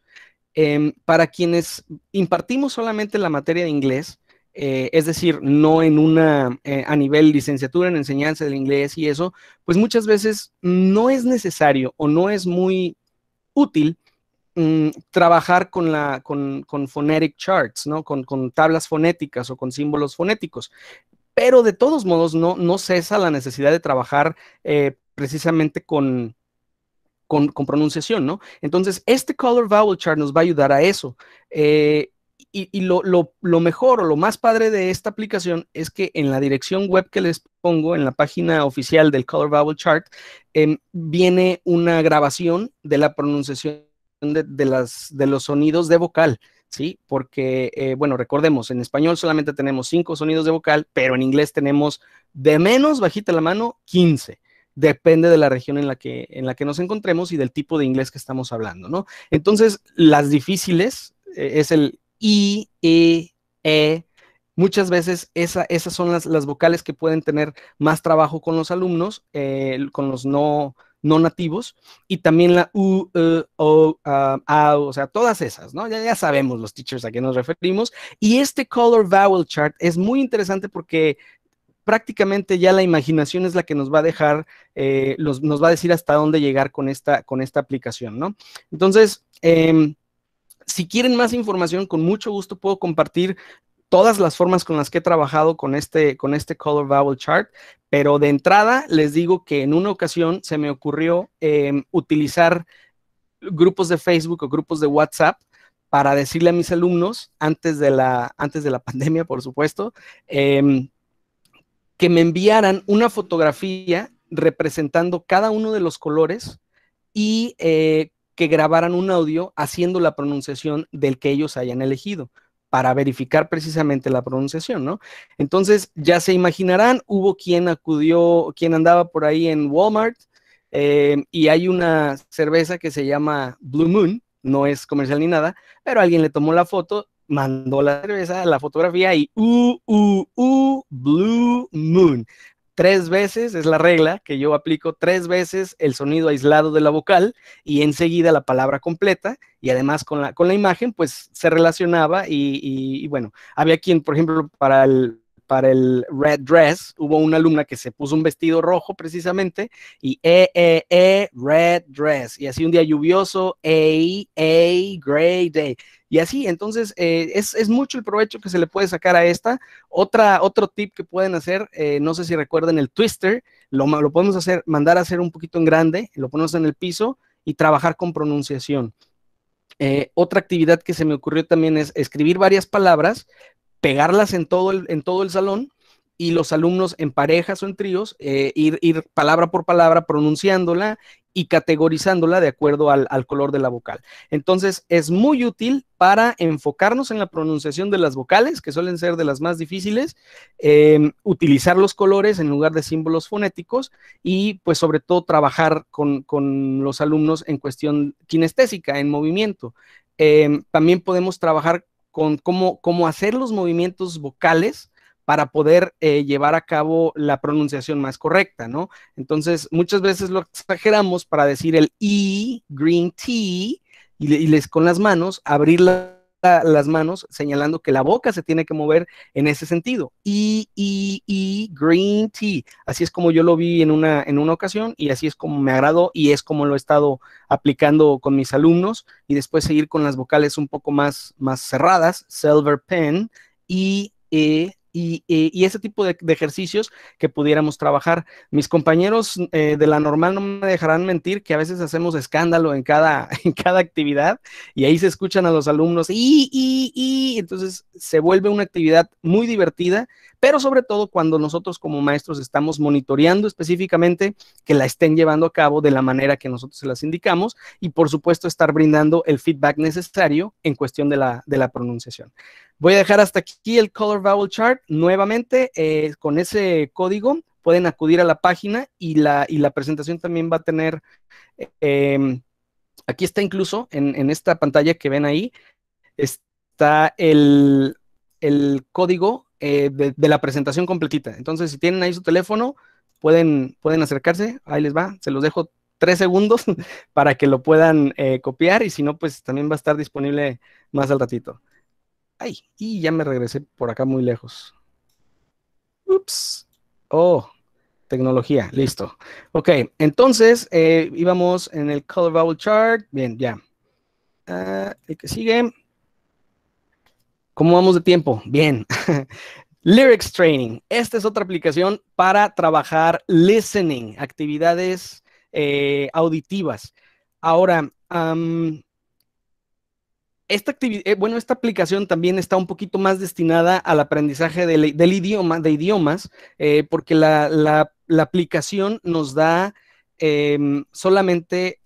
Em, para quienes impartimos solamente la materia de inglés, eh, es decir, no en una, eh, a nivel licenciatura en enseñanza del inglés y eso, pues muchas veces no es necesario o no es muy útil Mm, trabajar con, la, con, charts, ¿no? Con, tablas fonéticas o con símbolos fonéticos. Pero de todos modos, no, no cesa la necesidad de trabajar eh, precisamente con, con, pronunciación, ¿no? Entonces, este color vowel chart nos va a ayudar a eso. Eh, y, lo, mejor o lo más padre de esta aplicación es que en la dirección web que les pongo, en la página oficial del color vowel chart, em, viene una grabación de la pronunciación de, los sonidos de vocal, ¿sí? Porque, eh, bueno, recordemos, en español solamente tenemos cinco sonidos de vocal, pero en inglés tenemos de menos, bajita la mano, 15 depende de la región en la que, en la que nos encontremos y del tipo de inglés que estamos hablando, ¿no? Entonces, las difíciles eh, es el I, E, E. Muchas veces esas son las, vocales que pueden tener más trabajo con los alumnos, eh, con los no no nativos, y también la U, e, O, A, o sea, todas esas, ¿no? Ya, ya sabemos los teachers a qué nos referimos. Y este Color Vowel Chart es muy interesante porque prácticamente ya la imaginación es la que nos va a dejar, eh, nos va a decir hasta dónde llegar con esta, con esta aplicación, ¿no? Entonces, em, si quieren más información, con mucho gusto puedo compartir todas las formas con las que he trabajado con este, con este Color Vowel Chart, pero de entrada les digo que en una ocasión se me ocurrió em, utilizar grupos de Facebook o grupos de WhatsApp para decirle a mis alumnos, antes de la, antes de la pandemia, por supuesto, em, que me enviaran una fotografía representando cada uno de los colores y eh, que grabaran un audio haciendo la pronunciación del que ellos hayan elegido para verificar precisamente la pronunciación, ¿no? Entonces, ya se imaginarán, hubo quien acudió, quien andaba por ahí en Walmart, eh, y hay una cerveza que se llama Blue Moon, no es comercial ni nada, pero alguien le tomó la foto, mandó la cerveza, la fotografía y, uh, uh, uh, Blue Moon tres veces, es la regla que yo aplico, tres veces el sonido aislado de la vocal y enseguida la palabra completa y además con la, con la imagen pues se relacionaba y, y, y bueno, había quien, por ejemplo, para el, para el Red Dress, hubo una alumna que se puso un vestido rojo precisamente y E, E, E, Red Dress. Y así un día lluvioso, E, E, gray Day. Y así, entonces, eh, es, es, mucho el provecho que se le puede sacar a esta. Otra, otro tip que pueden hacer, eh, no sé si recuerdan el twister, lo, lo podemos hacer, mandar a hacer un poquito en grande, lo ponemos en el piso y trabajar con pronunciación. Eh, otra actividad que se me ocurrió también es escribir varias palabras, pegarlas en todo el, en todo el salón y los alumnos en parejas o en tríos eh, ir, palabra por palabra pronunciándola y categorizándola de acuerdo al, color de la vocal. Entonces es muy útil para enfocarnos en la pronunciación de las vocales, que suelen ser de las más difíciles, em, utilizar los colores en lugar de símbolos fonéticos y pues sobre todo trabajar con, los alumnos en cuestión kinestésica, en movimiento. Em, también podemos trabajar con cómo, hacer los movimientos vocales para poder eh, llevar a cabo la pronunciación más correcta, ¿no? Entonces, muchas veces lo exageramos para decir el E, green tea, y, les con las manos abrir la las manos señalando que la boca se tiene que mover en ese sentido. Y, y, y green tea, así es como yo lo vi en una, en una ocasión y así es como me agradó y es como lo he estado aplicando con mis alumnos y después seguir con las vocales un poco más, más cerradas, silver pen y e eh, y, ese tipo de, ejercicios que pudiéramos trabajar. Mis compañeros eh, de la normal no me dejarán mentir que a veces hacemos escándalo en cada, en cada actividad y ahí se escuchan a los alumnos y, y, y, entonces se vuelve una actividad muy divertida, pero sobre todo cuando nosotros como maestros estamos monitoreando específicamente que la estén llevando a cabo de la manera que nosotros se las indicamos y por supuesto estar brindando el feedback necesario en cuestión de la, de la pronunciación. Voy a dejar hasta aquí el Color Vowel Chart. Nuevamente, eh, con ese código pueden acudir a la página y la, y la presentación también va a tener, em, aquí está incluso en, en, esta pantalla que ven ahí, está el, código eh, de, la presentación completita. Entonces, si tienen ahí su teléfono, pueden, pueden acercarse, ahí les va, se los dejo tres segundos para que lo puedan eh, copiar y si no, pues también va a estar disponible más al ratito. Ay, y ya me regresé por acá muy lejos. Ups. Oh, tecnología, listo. Ok, entonces eh, íbamos en el color bubble chart. Bien, ya. Ah, el que sigue. ¿Cómo vamos de tiempo? Bien. Lyrics Training. Esta es otra aplicación para trabajar listening, actividades eh, auditivas. Ahora, esta, eh, bueno, esta aplicación también está un poquito más destinada al aprendizaje del, idioma, de idiomas, eh, porque la, aplicación nos da em, solamente,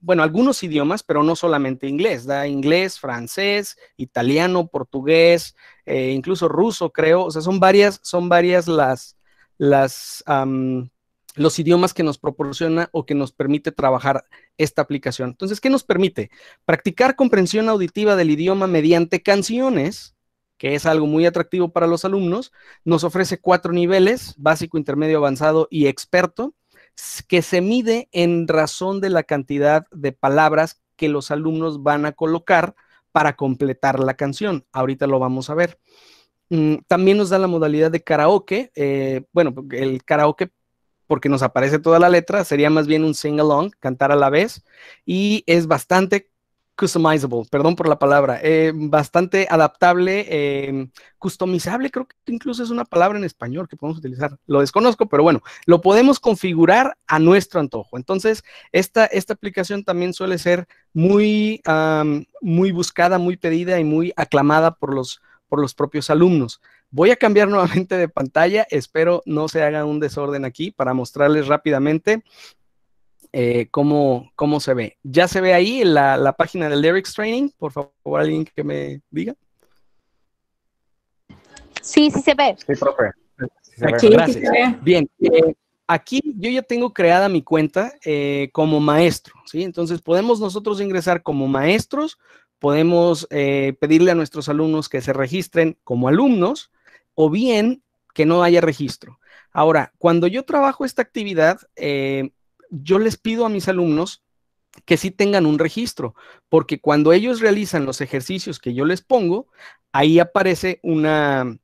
bueno, algunos idiomas, pero no solamente inglés, da inglés, francés, italiano, portugués, eh, incluso ruso, creo, o sea, son varias, son varias las, las los idiomas que nos proporciona o que nos permite trabajar esta aplicación. Entonces, ¿qué nos permite? Practicar comprensión auditiva del idioma mediante canciones, que es algo muy atractivo para los alumnos. Nos ofrece cuatro niveles, básico, intermedio, avanzado y experto, que se mide en razón de la cantidad de palabras que los alumnos van a colocar para completar la canción. Ahorita lo vamos a ver. Mm, también nos da la modalidad de karaoke. Eh, bueno, el karaoke porque nos aparece toda la letra, sería más bien un sing along, cantar a la vez, y es bastante customizable, perdón por la palabra, eh, bastante adaptable, em, customizable, creo que incluso es una palabra en español que podemos utilizar, lo desconozco, pero bueno, lo podemos configurar a nuestro antojo. Entonces, esta, esta aplicación también suele ser muy, muy buscada, muy pedida y muy aclamada por los, por los propios alumnos. Voy a cambiar nuevamente de pantalla, espero no se haga un desorden aquí para mostrarles rápidamente eh, cómo, se ve. Ya se ve ahí la, la página del Lyrics Training, por favor alguien que me diga. Sí, sí se ve. Sí, profe. Gracias. Bien, eh, aquí yo ya tengo creada mi cuenta eh, como maestro, ¿sí? Entonces podemos nosotros ingresar como maestros podemos eh, pedirle a nuestros alumnos que se registren como alumnos o bien que no haya registro. Ahora, cuando yo trabajo esta actividad, eh, yo les pido a mis alumnos que sí tengan un registro, porque cuando ellos realizan los ejercicios que yo les pongo, ahí aparece una,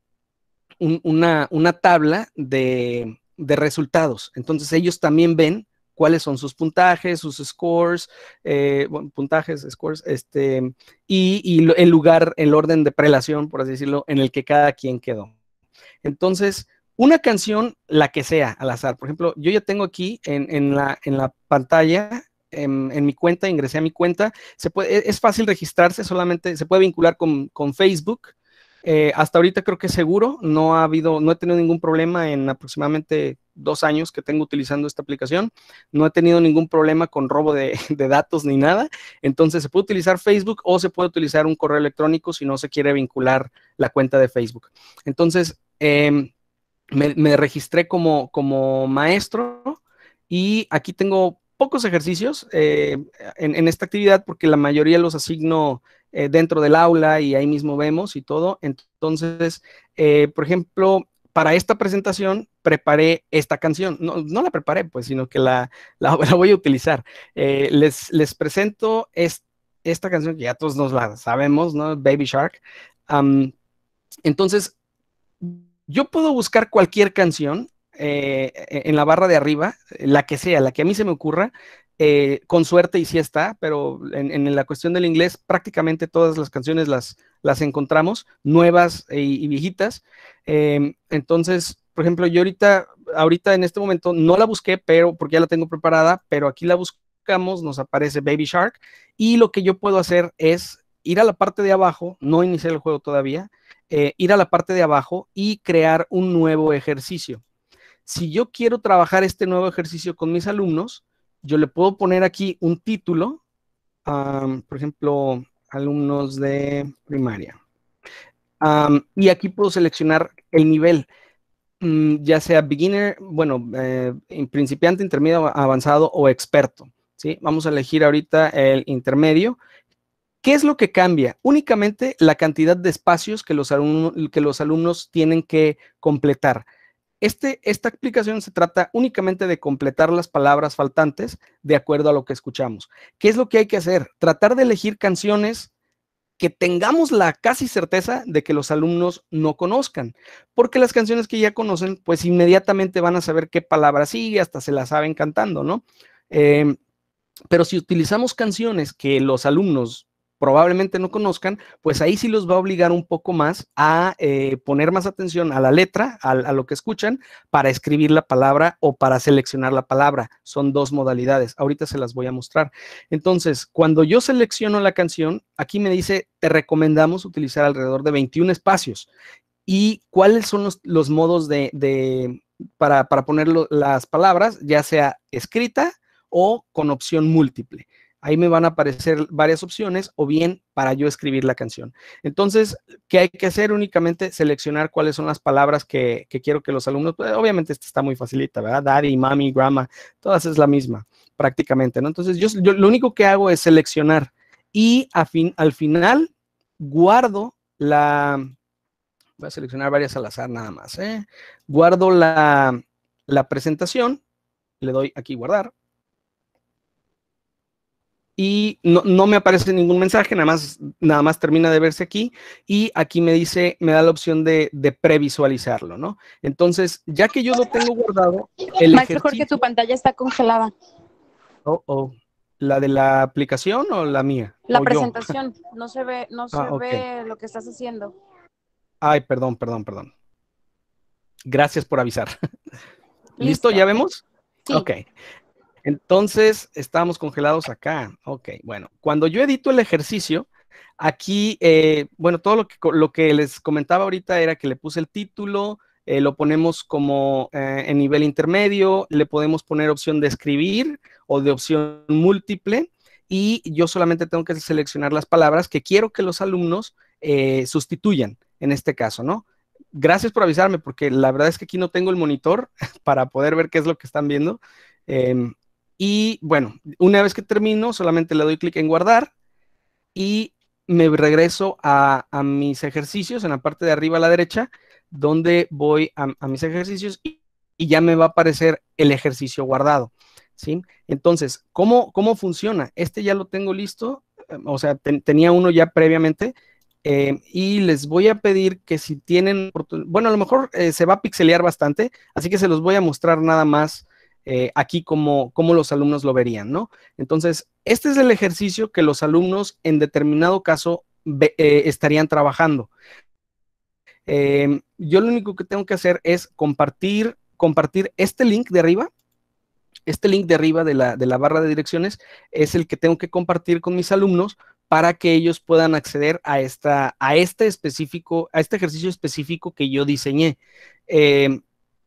una, tabla de, de resultados. Entonces ellos también ven cuáles son sus puntajes, sus scores, eh, puntajes, scores, este, y, el lugar, el orden de prelación, por así decirlo, en el que cada quien quedó. Entonces, una canción, la que sea, al azar. Por ejemplo, yo ya tengo aquí en, la, en la pantalla en, mi cuenta, ingresé a mi cuenta. E, es fácil registrarse, solamente se puede vincular con, Facebook. Eh, hasta ahorita creo que seguro, no ha habido, no he tenido ningún problema en aproximadamente dos años que tengo utilizando esta aplicación. No he tenido ningún problema con robo de, datos ni nada. Entonces se puede utilizar Facebook o se puede utilizar un correo electrónico si no se quiere vincular la cuenta de Facebook. Entonces em, me, registré como, como maestro y aquí tengo pocos ejercicios eh, en, esta actividad porque la mayoría los asigno eh, dentro del aula y ahí mismo vemos y todo. Entonces, eh, por ejemplo, para esta presentación preparé esta canción. No, la preparé, pues, sino que la, voy a utilizar. Eh, les, les presento esta canción que ya todos nos la sabemos, ¿no? Baby Shark. entonces, yo puedo buscar cualquier canción eh, e, en la barra de arriba, la que sea, la que a mí se me ocurra, eh, con suerte y sí está, pero en, la cuestión del inglés prácticamente todas las canciones las, las encontramos, nuevas e, y, viejitas. Em, entonces, por ejemplo, yo ahorita, ahorita en este momento no la busqué, pero porque ya la tengo preparada, pero aquí la buscamos, nos aparece Baby Shark y lo que yo puedo hacer es ir a la parte de abajo, no iniciar el juego todavía, eh, ir a la parte de abajo y crear un nuevo ejercicio. Si yo quiero trabajar este nuevo ejercicio con mis alumnos, yo le puedo poner aquí un título, por ejemplo, alumnos de primaria. y aquí puedo seleccionar el nivel, mm, ya sea beginner, bueno, eh, principiante, intermedio, avanzado o experto. ¿sí? Vamos a elegir ahorita el intermedio. ¿Qué es lo que cambia? Únicamente la cantidad de espacios que los, que los alumnos tienen que completar. Este, esta explicación se trata únicamente de completar las palabras faltantes de acuerdo a lo que escuchamos. ¿Qué es lo que hay que hacer? Tratar de elegir canciones que tengamos la casi certeza de que los alumnos no conozcan, porque las canciones que ya conocen, pues inmediatamente van a saber qué palabra sigue, hasta se la saben cantando, ¿no? Em, pero si utilizamos canciones que los alumnos probablemente no conozcan, pues ahí sí los va a obligar un poco más a eh, poner más atención a la letra, a, lo que escuchan, para escribir la palabra o para seleccionar la palabra. Son dos modalidades. Ahorita se las voy a mostrar. Entonces, cuando yo selecciono la canción, aquí me dice, te recomendamos utilizar alrededor de 21 espacios. ¿Y cuáles son los, modos de, para, para poner las palabras, ya sea escrita o con opción múltiple? Ahí me van a aparecer varias opciones o bien para yo escribir la canción. Entonces, ¿qué hay que hacer? Únicamente seleccionar cuáles son las palabras que, quiero que los alumnos, pues, obviamente esta está muy facilita, ¿verdad? Daddy, mami, grandma, todas es la misma prácticamente, ¿no? Entonces, yo, lo único que hago es seleccionar y al final guardo la, voy a seleccionar varias al azar nada más, ¿eh? guardo la, la presentación, le doy aquí guardar, y no, me aparece ningún mensaje, nada más, nada más termina de verse aquí y aquí me dice, me da la opción de, previsualizarlo, ¿no? Entonces, ya que yo lo tengo guardado, el Maestro que Jorge, tu pantalla está congelada. Oh, oh. ¿La de la aplicación o la mía? La presentación, no se ve, no se ah, ve lo que estás haciendo. Ay, perdón, perdón, perdón. Gracias por avisar. ¿Listo? ¿Ya vemos? Sí. Ok. Entonces, estamos congelados acá. Ok, bueno, cuando yo edito el ejercicio, aquí, eh, bueno, todo lo que, lo que les comentaba ahorita era que le puse el título, eh, lo ponemos como eh, en nivel intermedio, le podemos poner opción de escribir o de opción múltiple y yo solamente tengo que seleccionar las palabras que quiero que los alumnos sustituyan en este caso, ¿no? Gracias por avisarme porque la verdad es que aquí no tengo el monitor para poder ver qué es lo que están viendo. Em, y bueno, una vez que termino, solamente le doy clic en guardar y me regreso a, mis ejercicios en la parte de arriba a la derecha, donde voy a, mis ejercicios y, ya me va a aparecer el ejercicio guardado. ¿sí? Entonces, ¿cómo, ¿cómo funciona? Este ya lo tengo listo, em, o sea, tenía uno ya previamente. Eh, y les voy a pedir que si tienen, bueno, a lo mejor eh, se va a pixelear bastante, así que se los voy a mostrar nada más eh, aquí como, como los alumnos lo verían, ¿no? Entonces, este es el ejercicio que los alumnos en determinado caso eh, estarían trabajando. Em, yo lo único que tengo que hacer es compartir, compartir este link de arriba. Este link de arriba de la, barra de direcciones es el que tengo que compartir con mis alumnos para que ellos puedan acceder a, esta, a este específico, a este ejercicio específico que yo diseñé. Em,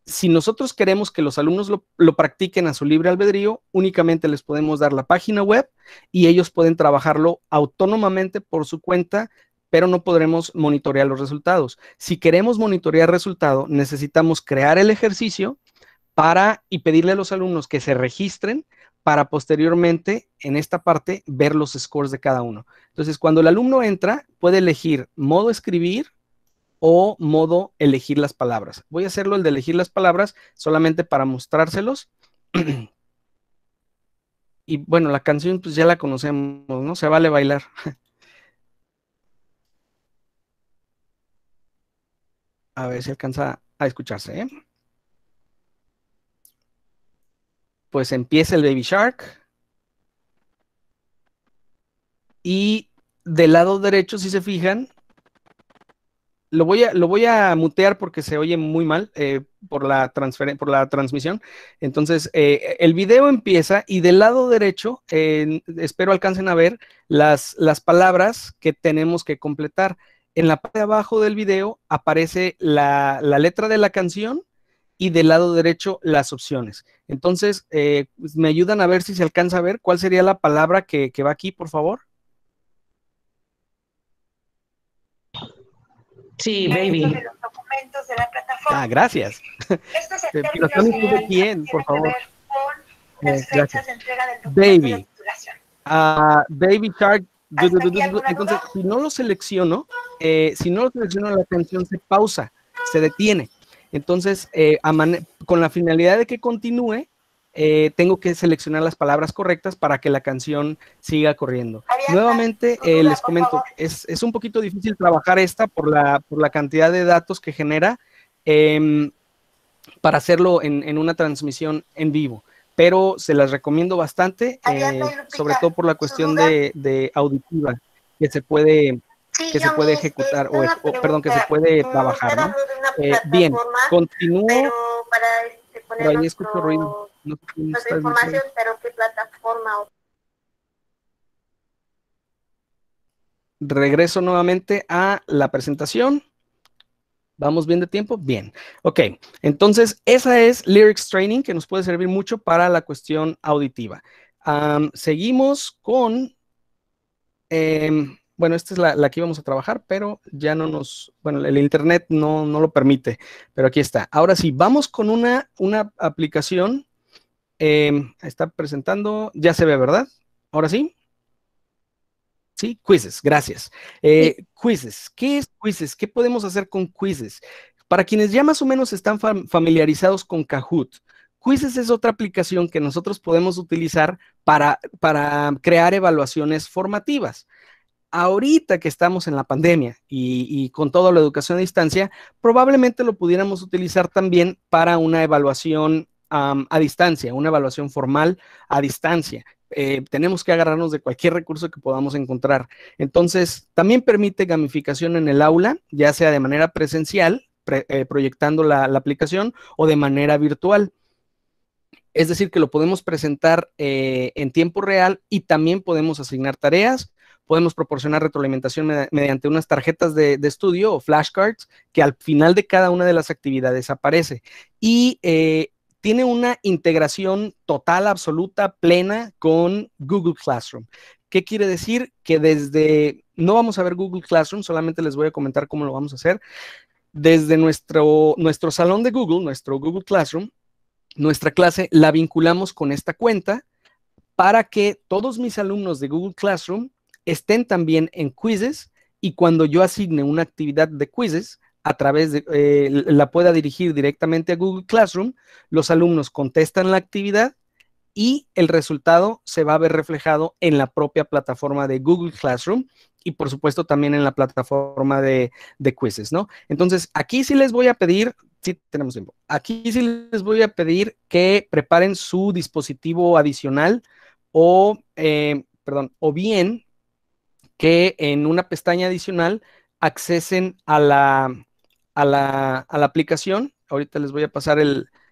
si nosotros queremos que los alumnos lo, practiquen a su libre albedrío, únicamente les podemos dar la página web y ellos pueden trabajarlo autónomamente por su cuenta, pero no podremos monitorear los resultados. Si queremos monitorear resultado, necesitamos crear el ejercicio para y pedirle a los alumnos que se registren para posteriormente en esta parte ver los scores de cada uno. Entonces, cuando el alumno entra, puede elegir modo escribir, o modo elegir las palabras. Voy a hacerlo el de elegir las palabras solamente para mostrárselos. y bueno, la canción pues ya la conocemos, ¿no? Se vale bailar. a ver si alcanza a escucharse, ¿eh? Pues empieza el Baby Shark. Y del lado derecho, si se fijan, lo voy, a, lo voy a mutear porque se oye muy mal eh, por, la por la transmisión. Entonces, eh, el video empieza y del lado derecho, espero alcancen a ver las, las palabras que tenemos que completar. En la parte de abajo del video aparece la, letra de la canción y del lado derecho las opciones. Entonces, eh, pues, me ayudan a ver si se alcanza a ver cuál sería la palabra que va aquí, por favor. Sí, baby. los documentos de la plataforma. Ah, gracias. Estos en de quién, por favor. Con eh, las gracias. de entrega del baby. de ah, baby entonces, si no lo selecciono, eh, si no lo selecciono, la canción se pausa, se detiene. Entonces, eh, con la finalidad de que continúe, eh, tengo que seleccionar las palabras correctas para que la canción siga corriendo. Nuevamente eh, les comento, es, un poquito difícil trabajar esta por la, por la cantidad de datos que genera em, para hacerlo en, una transmisión en vivo, pero se las recomiendo bastante, eh, sobre todo por la cuestión de, auditiva que se puede se puede ejecutar o, perdón que se puede trabajar bien continúo ruido. pero plataforma. Regreso nuevamente a la presentación. ¿Vamos bien de tiempo? Bien. Ok, entonces esa es Lyrics Training que nos puede servir mucho para la cuestión auditiva. seguimos con... Em, bueno, esta es la, que íbamos a trabajar, pero ya no nos, bueno, el internet no, no lo permite, pero aquí está. Ahora sí, vamos con una, una aplicación. Em, está presentando, ya se ve, ¿verdad? Ahora sí. Sí, quizzes, gracias. Eh, quizzes, ¿qué es quizzes? ¿Qué podemos hacer con quizzes? Para quienes ya más o menos están familiarizados con Kahoot, Quizzes es otra aplicación que nosotros podemos utilizar para, para crear evaluaciones formativas ahorita que estamos en la pandemia y, con toda la educación a distancia, probablemente lo pudiéramos utilizar también para una evaluación a distancia, una evaluación formal a distancia. Eh, tenemos que agarrarnos de cualquier recurso que podamos encontrar. Entonces, también permite gamificación en el aula, ya sea de manera presencial, eh, proyectando la, aplicación, o de manera virtual. Es decir, que lo podemos presentar eh, en tiempo real y también podemos asignar tareas podemos proporcionar retroalimentación mediante unas tarjetas de, estudio o flashcards que al final de cada una de las actividades aparece. Y eh, tiene una integración total, absoluta, plena con Google Classroom. ¿Qué quiere decir? Que desde, no vamos a ver Google Classroom, solamente les voy a comentar cómo lo vamos a hacer. Desde nuestro, nuestro salón de Google, nuestro Google Classroom, nuestra clase la vinculamos con esta cuenta para que todos mis alumnos de Google Classroom estén también en quizzes y cuando yo asigne una actividad de quizzes, a través de, eh, la pueda dirigir directamente a Google Classroom, los alumnos contestan la actividad y el resultado se va a ver reflejado en la propia plataforma de Google Classroom y por supuesto también en la plataforma de, de quizzes, ¿no? Entonces, aquí sí les voy a pedir, sí tenemos tiempo, aquí sí les voy a pedir que preparen su dispositivo adicional o, eh, perdón, o bien que en una pestaña adicional accesen a la, a la, aplicación. Ahorita les voy a pasar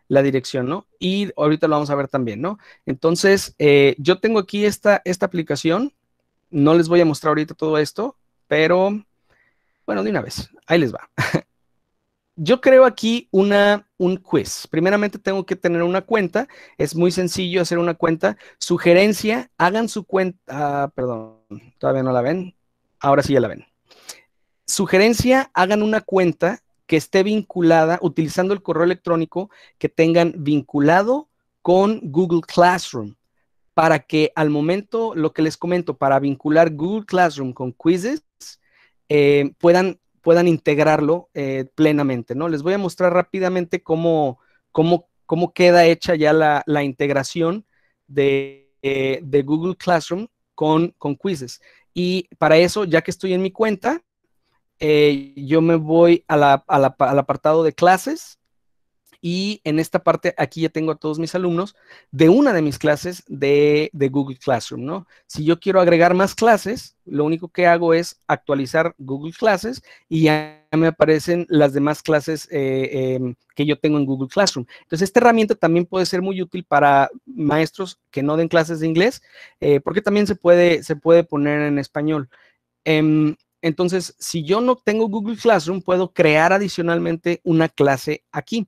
la dirección, ¿no? Y ahorita lo vamos a ver también, ¿no? Entonces, eh, yo tengo aquí esta, esta aplicación. No les voy a mostrar ahorita todo esto, pero bueno, de una vez, ahí les va. Yo creo aquí una, un quiz. Primeramente tengo que tener una cuenta. Es muy sencillo hacer una cuenta. Sugerencia, hagan su cuenta. Ah, perdón, todavía no la ven. Ahora sí ya la ven. Sugerencia, hagan una cuenta que esté vinculada utilizando el correo electrónico que tengan vinculado con Google Classroom para que al momento, lo que les comento, para vincular Google Classroom con quizzes, eh, puedan puedan integrarlo eh, plenamente, ¿no? Les voy a mostrar rápidamente cómo, cómo queda hecha ya la, integración eh, de, Google Classroom con, con quizzes. Y para eso, ya que estoy en mi cuenta, eh, yo me voy al apartado de clases y en esta parte, aquí ya tengo a todos mis alumnos de una de mis clases de, Google Classroom, ¿no? Si yo quiero agregar más clases, lo único que hago es actualizar Google Clases y ya me aparecen las demás clases eh, em, que yo tengo en Google Classroom. Entonces, esta herramienta también puede ser muy útil para maestros que no den clases de inglés, eh, porque también se puede, se puede poner en español. Em, entonces, si yo no tengo Google Classroom, puedo crear adicionalmente una clase aquí.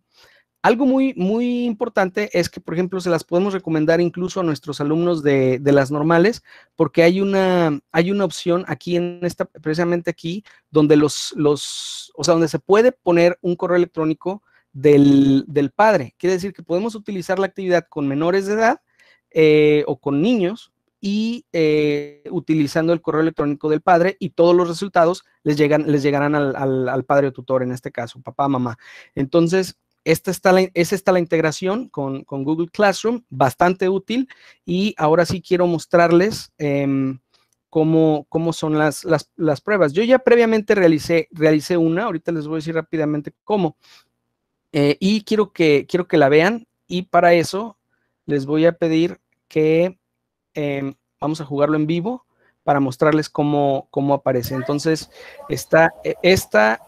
Algo muy, muy importante es que, por ejemplo, se las podemos recomendar incluso a nuestros alumnos de, las normales, porque hay una, hay una opción aquí en esta, precisamente aquí, donde los, los, donde se puede poner un correo electrónico del, padre. Quiere decir que podemos utilizar la actividad con menores de edad eh, o con niños y eh, utilizando el correo electrónico del padre y todos los resultados les, llegan, les llegarán al, al padre o tutor, en este caso, papá, mamá. Entonces, esta está la, la integración con, con, Google Classroom, bastante útil. Y ahora sí quiero mostrarles em, cómo, cómo, son las, las, las, pruebas. Yo ya previamente realicé, realicé una, ahorita les voy a decir rápidamente cómo. Eh, y quiero que, quiero que la vean. Y para eso les voy a pedir que em, vamos a jugarlo en vivo para mostrarles cómo, cómo aparece. Entonces, está e, esta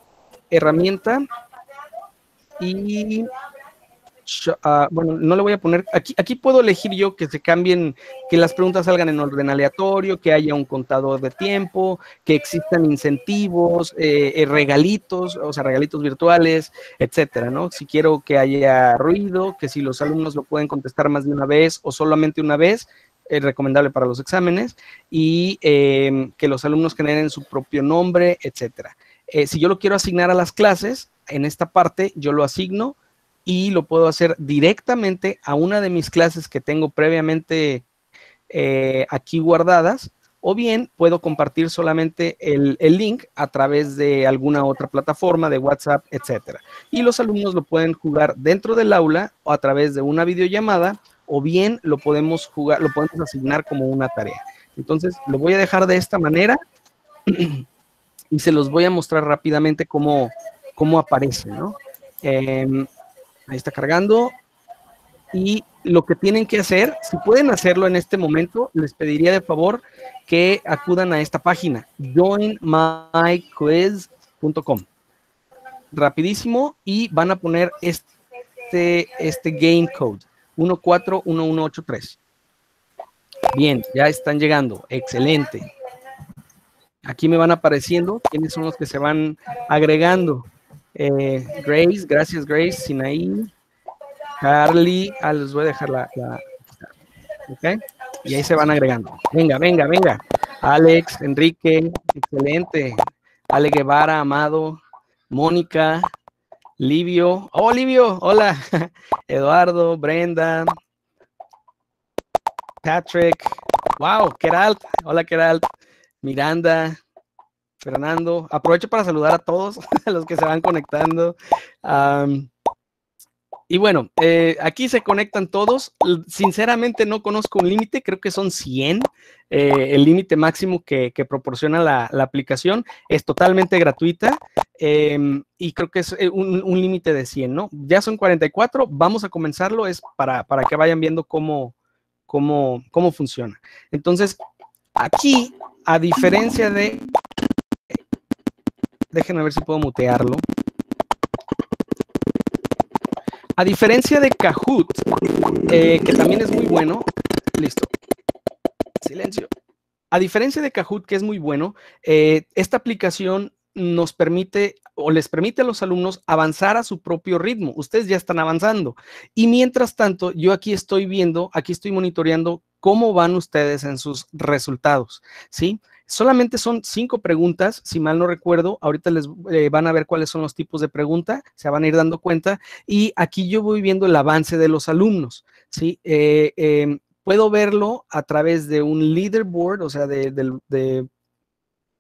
herramienta y ah, bueno, no le voy a poner, aquí, aquí puedo elegir yo que se cambien, que las preguntas salgan en orden aleatorio, que haya un contador de tiempo, que existan incentivos, eh, eh, regalitos, o sea, regalitos virtuales, etcétera, ¿no? Si quiero que haya ruido, que si los alumnos lo pueden contestar más de una vez o solamente una vez, es recomendable para los exámenes, y em, que los alumnos generen su propio nombre, etcétera. Eh, si yo lo quiero asignar a las clases, en esta parte yo lo asigno y lo puedo hacer directamente a una de mis clases que tengo previamente eh, aquí guardadas, o bien puedo compartir solamente el, link a través de alguna otra plataforma de WhatsApp, etc. Y los alumnos lo pueden jugar dentro del aula o a través de una videollamada, o bien lo podemos jugar, lo podemos asignar como una tarea. Entonces, lo voy a dejar de esta manera. y se los voy a mostrar rápidamente cómo, cómo aparece, ¿no? Em, ahí está cargando. Y lo que tienen que hacer, si pueden hacerlo en este momento, les pediría de favor que acudan a esta página, joinmyquiz.com. Rapidísimo y van a poner este, este game code, 141183. Bien, ya están llegando. Excelente aquí me van apareciendo quiénes son los que se van agregando. Eh, Grace, gracias Grace, Sinaí, Carly, ah, les voy a dejar la, Y ahí se van agregando. Venga, venga, venga. Alex, Enrique, excelente. Ale Guevara, Amado, Mónica, Livio. Oh, Livio, hola. Eduardo, Brenda, Patrick. Wow, Keralt. Hola, Keralt. Miranda, Fernando. Aprovecho para saludar a todos, los que se van conectando. y bueno, eh, aquí se conectan todos. Sinceramente no conozco un límite, creo que son 100. Eh, el límite máximo que, proporciona la, aplicación es totalmente gratuita em, y creo que es eh, un, límite de 100, ¿no? Ya son 44, vamos a comenzarlo, es para, para que vayan viendo cómo, cómo, cómo funciona. Entonces, Aquí, a diferencia de... Déjenme ver si puedo mutearlo. A diferencia de Kahoot, eh, que también es muy bueno, listo. Silencio. A diferencia de Kahoot, que es muy bueno, eh, esta aplicación nos permite o les permite a los alumnos avanzar a su propio ritmo. Ustedes ya están avanzando. Y mientras tanto, yo aquí estoy viendo, aquí estoy monitoreando cómo van ustedes en sus resultados, ¿sí? Solamente son cinco preguntas, si mal no recuerdo. Ahorita les eh, van a ver cuáles son los tipos de pregunta, se van a ir dando cuenta. Y aquí yo voy viendo el avance de los alumnos, ¿sí? Eh, em, puedo verlo a través de un leaderboard, o sea, de,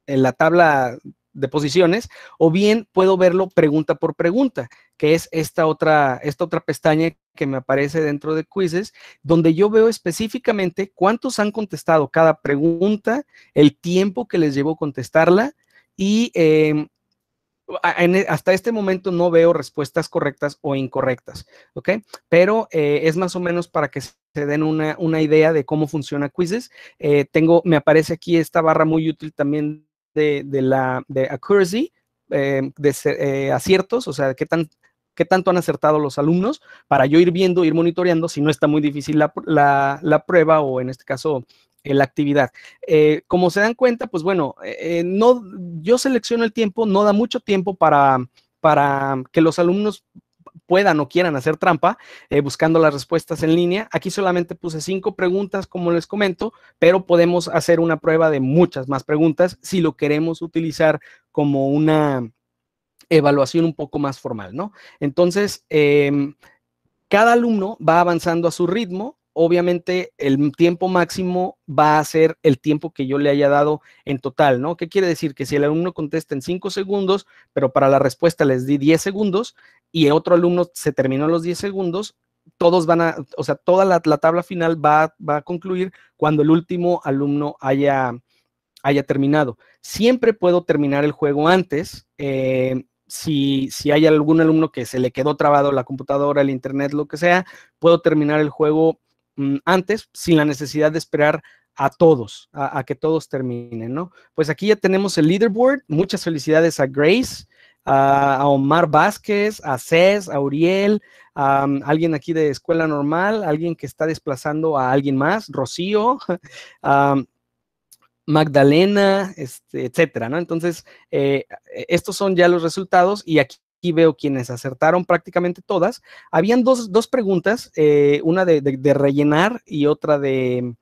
la tabla de posiciones, o bien puedo verlo pregunta por pregunta, que es esta otra, esta otra pestaña que me aparece dentro de quizzes, donde yo veo específicamente cuántos han contestado cada pregunta, el tiempo que les llevó contestarla y em, e, hasta este momento no veo respuestas correctas o incorrectas, ¿ok? Pero eh, es más o menos para que se den una, idea de cómo funciona quizzes. Eh, tengo, me aparece aquí esta barra muy útil también de, la de accuracy, eh, de eh, aciertos, o sea, qué, tan, qué tanto han acertado los alumnos para yo ir viendo, ir monitoreando si no está muy difícil la, prueba o en este caso la actividad. Eh, como se dan cuenta, pues bueno, no, yo selecciono el tiempo, no da mucho tiempo para, para que los alumnos puedan o quieran hacer trampa eh, buscando las respuestas en línea. Aquí solamente puse cinco preguntas, como les comento, pero podemos hacer una prueba de muchas más preguntas si lo queremos utilizar como una evaluación un poco más formal, ¿no? Entonces, em, cada alumno va avanzando a su ritmo obviamente el tiempo máximo va a ser el tiempo que yo le haya dado en total, ¿no? ¿Qué quiere decir? Que si el alumno contesta en 5 segundos, pero para la respuesta les di 10 segundos y otro alumno se terminó los 10 segundos, todos van a, o sea, toda la, tabla final va, a concluir cuando el último alumno haya, haya terminado. Siempre puedo terminar el juego antes. Eh, si, si, hay algún alumno que se le quedó trabado la computadora, el internet, lo que sea, puedo terminar el juego Mm, antes sin la necesidad de esperar a todos, a, que todos terminen, ¿no? Pues aquí ya tenemos el leaderboard. Muchas felicidades a Grace, a, Omar Vázquez, a Cés, a Uriel, a mm, alguien aquí de Escuela Normal, alguien que está desplazando a alguien más, Rocío, mm, Magdalena, este, etcétera, ¿no? Entonces, eh, estos son ya los resultados y aquí aquí veo quienes acertaron prácticamente todas. Habían dos, preguntas, eh, una de, rellenar y otra de,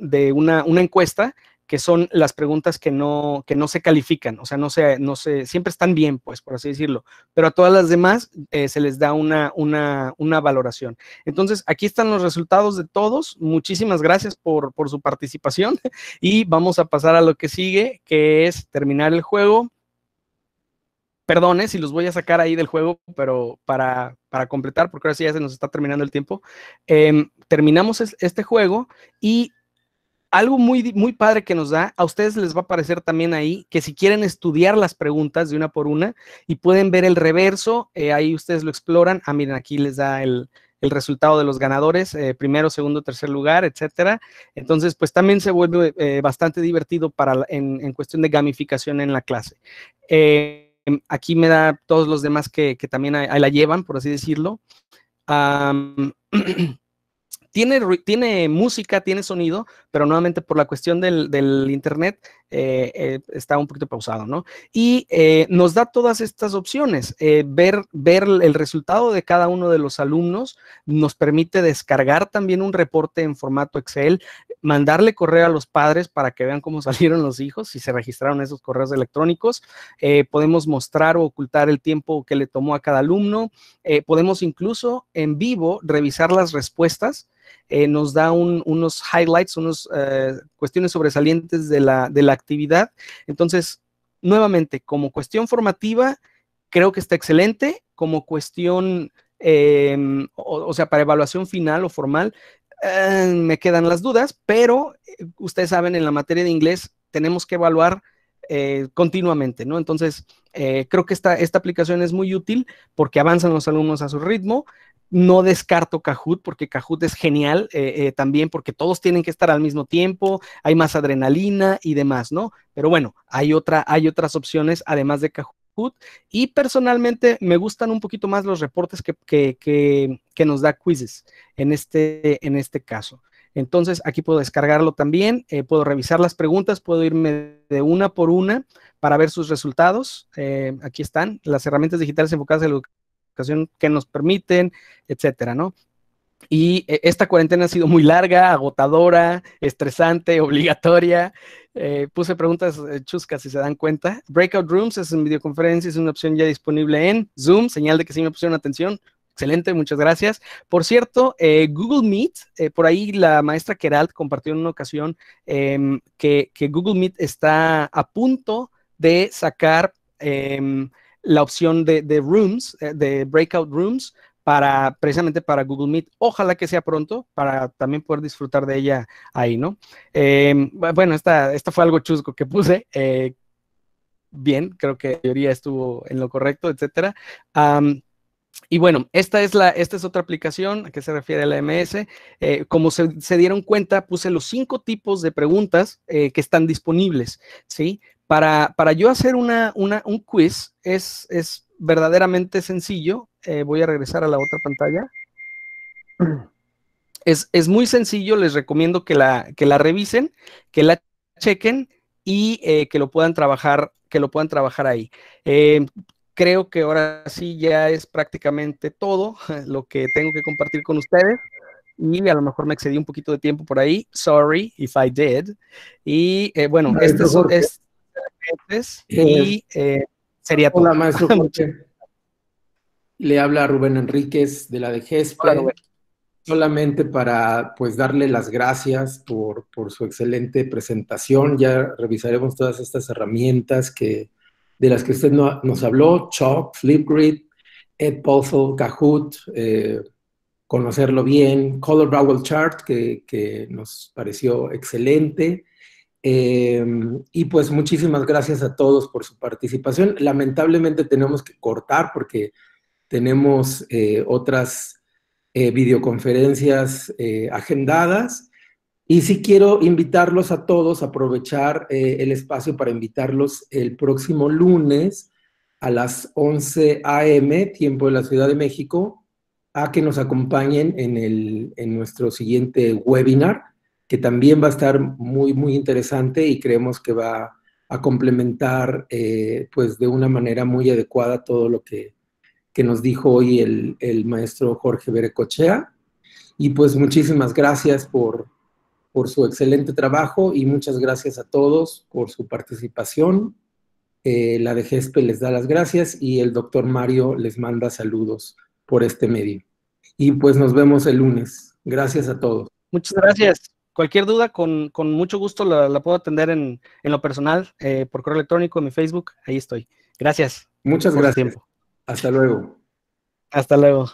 de una, encuesta, que son las preguntas que no, que no se califican, o sea, no se, no se, siempre están bien, pues, por así decirlo, pero a todas las demás eh, se les da una, una, valoración. Entonces, aquí están los resultados de todos. Muchísimas gracias por, por su participación y vamos a pasar a lo que sigue, que es terminar el juego Perdone si los voy a sacar ahí del juego, pero para, completar, porque ahora sí ya se nos está terminando el tiempo, em, terminamos este juego y algo muy, muy padre que nos da, a ustedes les va a aparecer también ahí que si quieren estudiar las preguntas de una por una y pueden ver el reverso, eh, ahí ustedes lo exploran. Ah, miren, aquí les da el, resultado de los ganadores, eh, primero, segundo, tercer lugar, etcétera. Entonces, pues también se vuelve eh, bastante divertido para en, en, cuestión de gamificación en la clase. Eh, Em, aquí me da todos los demás que, también la llevan, por así decirlo. tiene, tiene música, tiene sonido, pero nuevamente por la cuestión del internet eh, eh, está un poquito pausado, ¿no? Y eh, nos da todas estas opciones. Eh, ver, ver el resultado de cada uno de los alumnos nos permite descargar también un reporte en formato Excel, mandarle correo a los padres para que vean cómo salieron los hijos, si se registraron esos correos electrónicos. podemos mostrar o ocultar el tiempo que le tomó a cada alumno. podemos incluso en vivo revisar las respuestas. Eh, nos da unos highlights, unas eh, cuestiones sobresalientes de la, actividad. Entonces, nuevamente, como cuestión formativa, creo que está excelente, como cuestión, em, o, sea, para evaluación final o formal, eh, me quedan las dudas, pero ustedes saben, en la materia de inglés tenemos que evaluar eh, continuamente, ¿no? Entonces, eh, creo que esta, esta aplicación es muy útil porque avanzan los alumnos a su ritmo, no descarto Kahoot porque Kahoot es genial eh, también porque todos tienen que estar al mismo tiempo, hay más adrenalina y demás, ¿no? Pero bueno, hay, otra, hay otras opciones además de Kahoot y personalmente me gustan un poquito más los reportes que, nos da Quizzes en este, en este caso. Entonces, aquí puedo descargarlo también, eh, puedo revisar las preguntas, puedo irme de una por una para ver sus resultados. Eh, aquí están las herramientas digitales enfocadas en la educación que nos permiten, etcétera, ¿no? Y eh, esta cuarentena ha sido muy larga, agotadora, estresante, obligatoria. puse preguntas chuscas, si se dan cuenta. Breakout Rooms es en videoconferencia, es una opción ya disponible en Zoom, señal de que sí me pusieron atención. Excelente, muchas gracias. Por cierto, eh, Google Meet, eh, por ahí la maestra Keralt compartió en una ocasión em, que, Google Meet está a punto de sacar em, la opción de, rooms, eh, de breakout rooms, para precisamente para Google Meet. Ojalá que sea pronto para también poder disfrutar de ella ahí, ¿no? Em, bueno, esta, fue algo chusco que puse bien, creo que la estuvo en lo correcto, etcétera. Y bueno, esta es, la, esta es otra aplicación a que se refiere la MS. Eh, como se, dieron cuenta, puse los cinco tipos de preguntas eh, que están disponibles, ¿sí? Para, para yo hacer una, una, un quiz es, es verdaderamente sencillo. Eh, voy a regresar a la otra pantalla. Es, muy sencillo, les recomiendo que la, que la revisen, que la chequen y que lo puedan trabajar que lo puedan trabajar ahí creo que ahora sí ya es prácticamente todo lo que tengo que compartir con ustedes. Y a lo mejor me excedí un poquito de tiempo por ahí. Sorry if I did. Y eh, bueno, este es... Eh, y eh, sería todo. Le habla Rubén Enríquez de la de Solamente para pues darle las gracias por, por su excelente presentación. Ya revisaremos todas estas herramientas que, de las que usted nos habló, Chop, Flipgrid, Ed Puzzle, Kahoot, eh, conocerlo bien, Color Browel Chart, que, nos pareció excelente. Em, y pues muchísimas gracias a todos por su participación. Lamentablemente tenemos que cortar porque tenemos eh, otras eh, videoconferencias agendadas. Y sí quiero invitarlos a todos, a aprovechar eh, el espacio para invitarlos el próximo lunes a las 11 a.m., tiempo de la Ciudad de México, a que nos acompañen en, nuestro siguiente webinar, que también va a estar muy, muy interesante y creemos que va a complementar eh, pues de una manera muy adecuada todo lo que, nos dijo hoy el, el maestro Jorge Berecochea. Y pues muchísimas gracias por por su excelente trabajo y muchas gracias a todos por su participación. Eh, la de GESPE les da las gracias y el doctor Mario les manda saludos por este medio. Y pues nos vemos el lunes. Gracias a todos. Muchas gracias. Cualquier duda, con, mucho gusto la, puedo atender en, lo personal, eh, por correo electrónico, en mi Facebook. Ahí estoy. Gracias. Muchas gracias. Hasta luego. Hasta luego.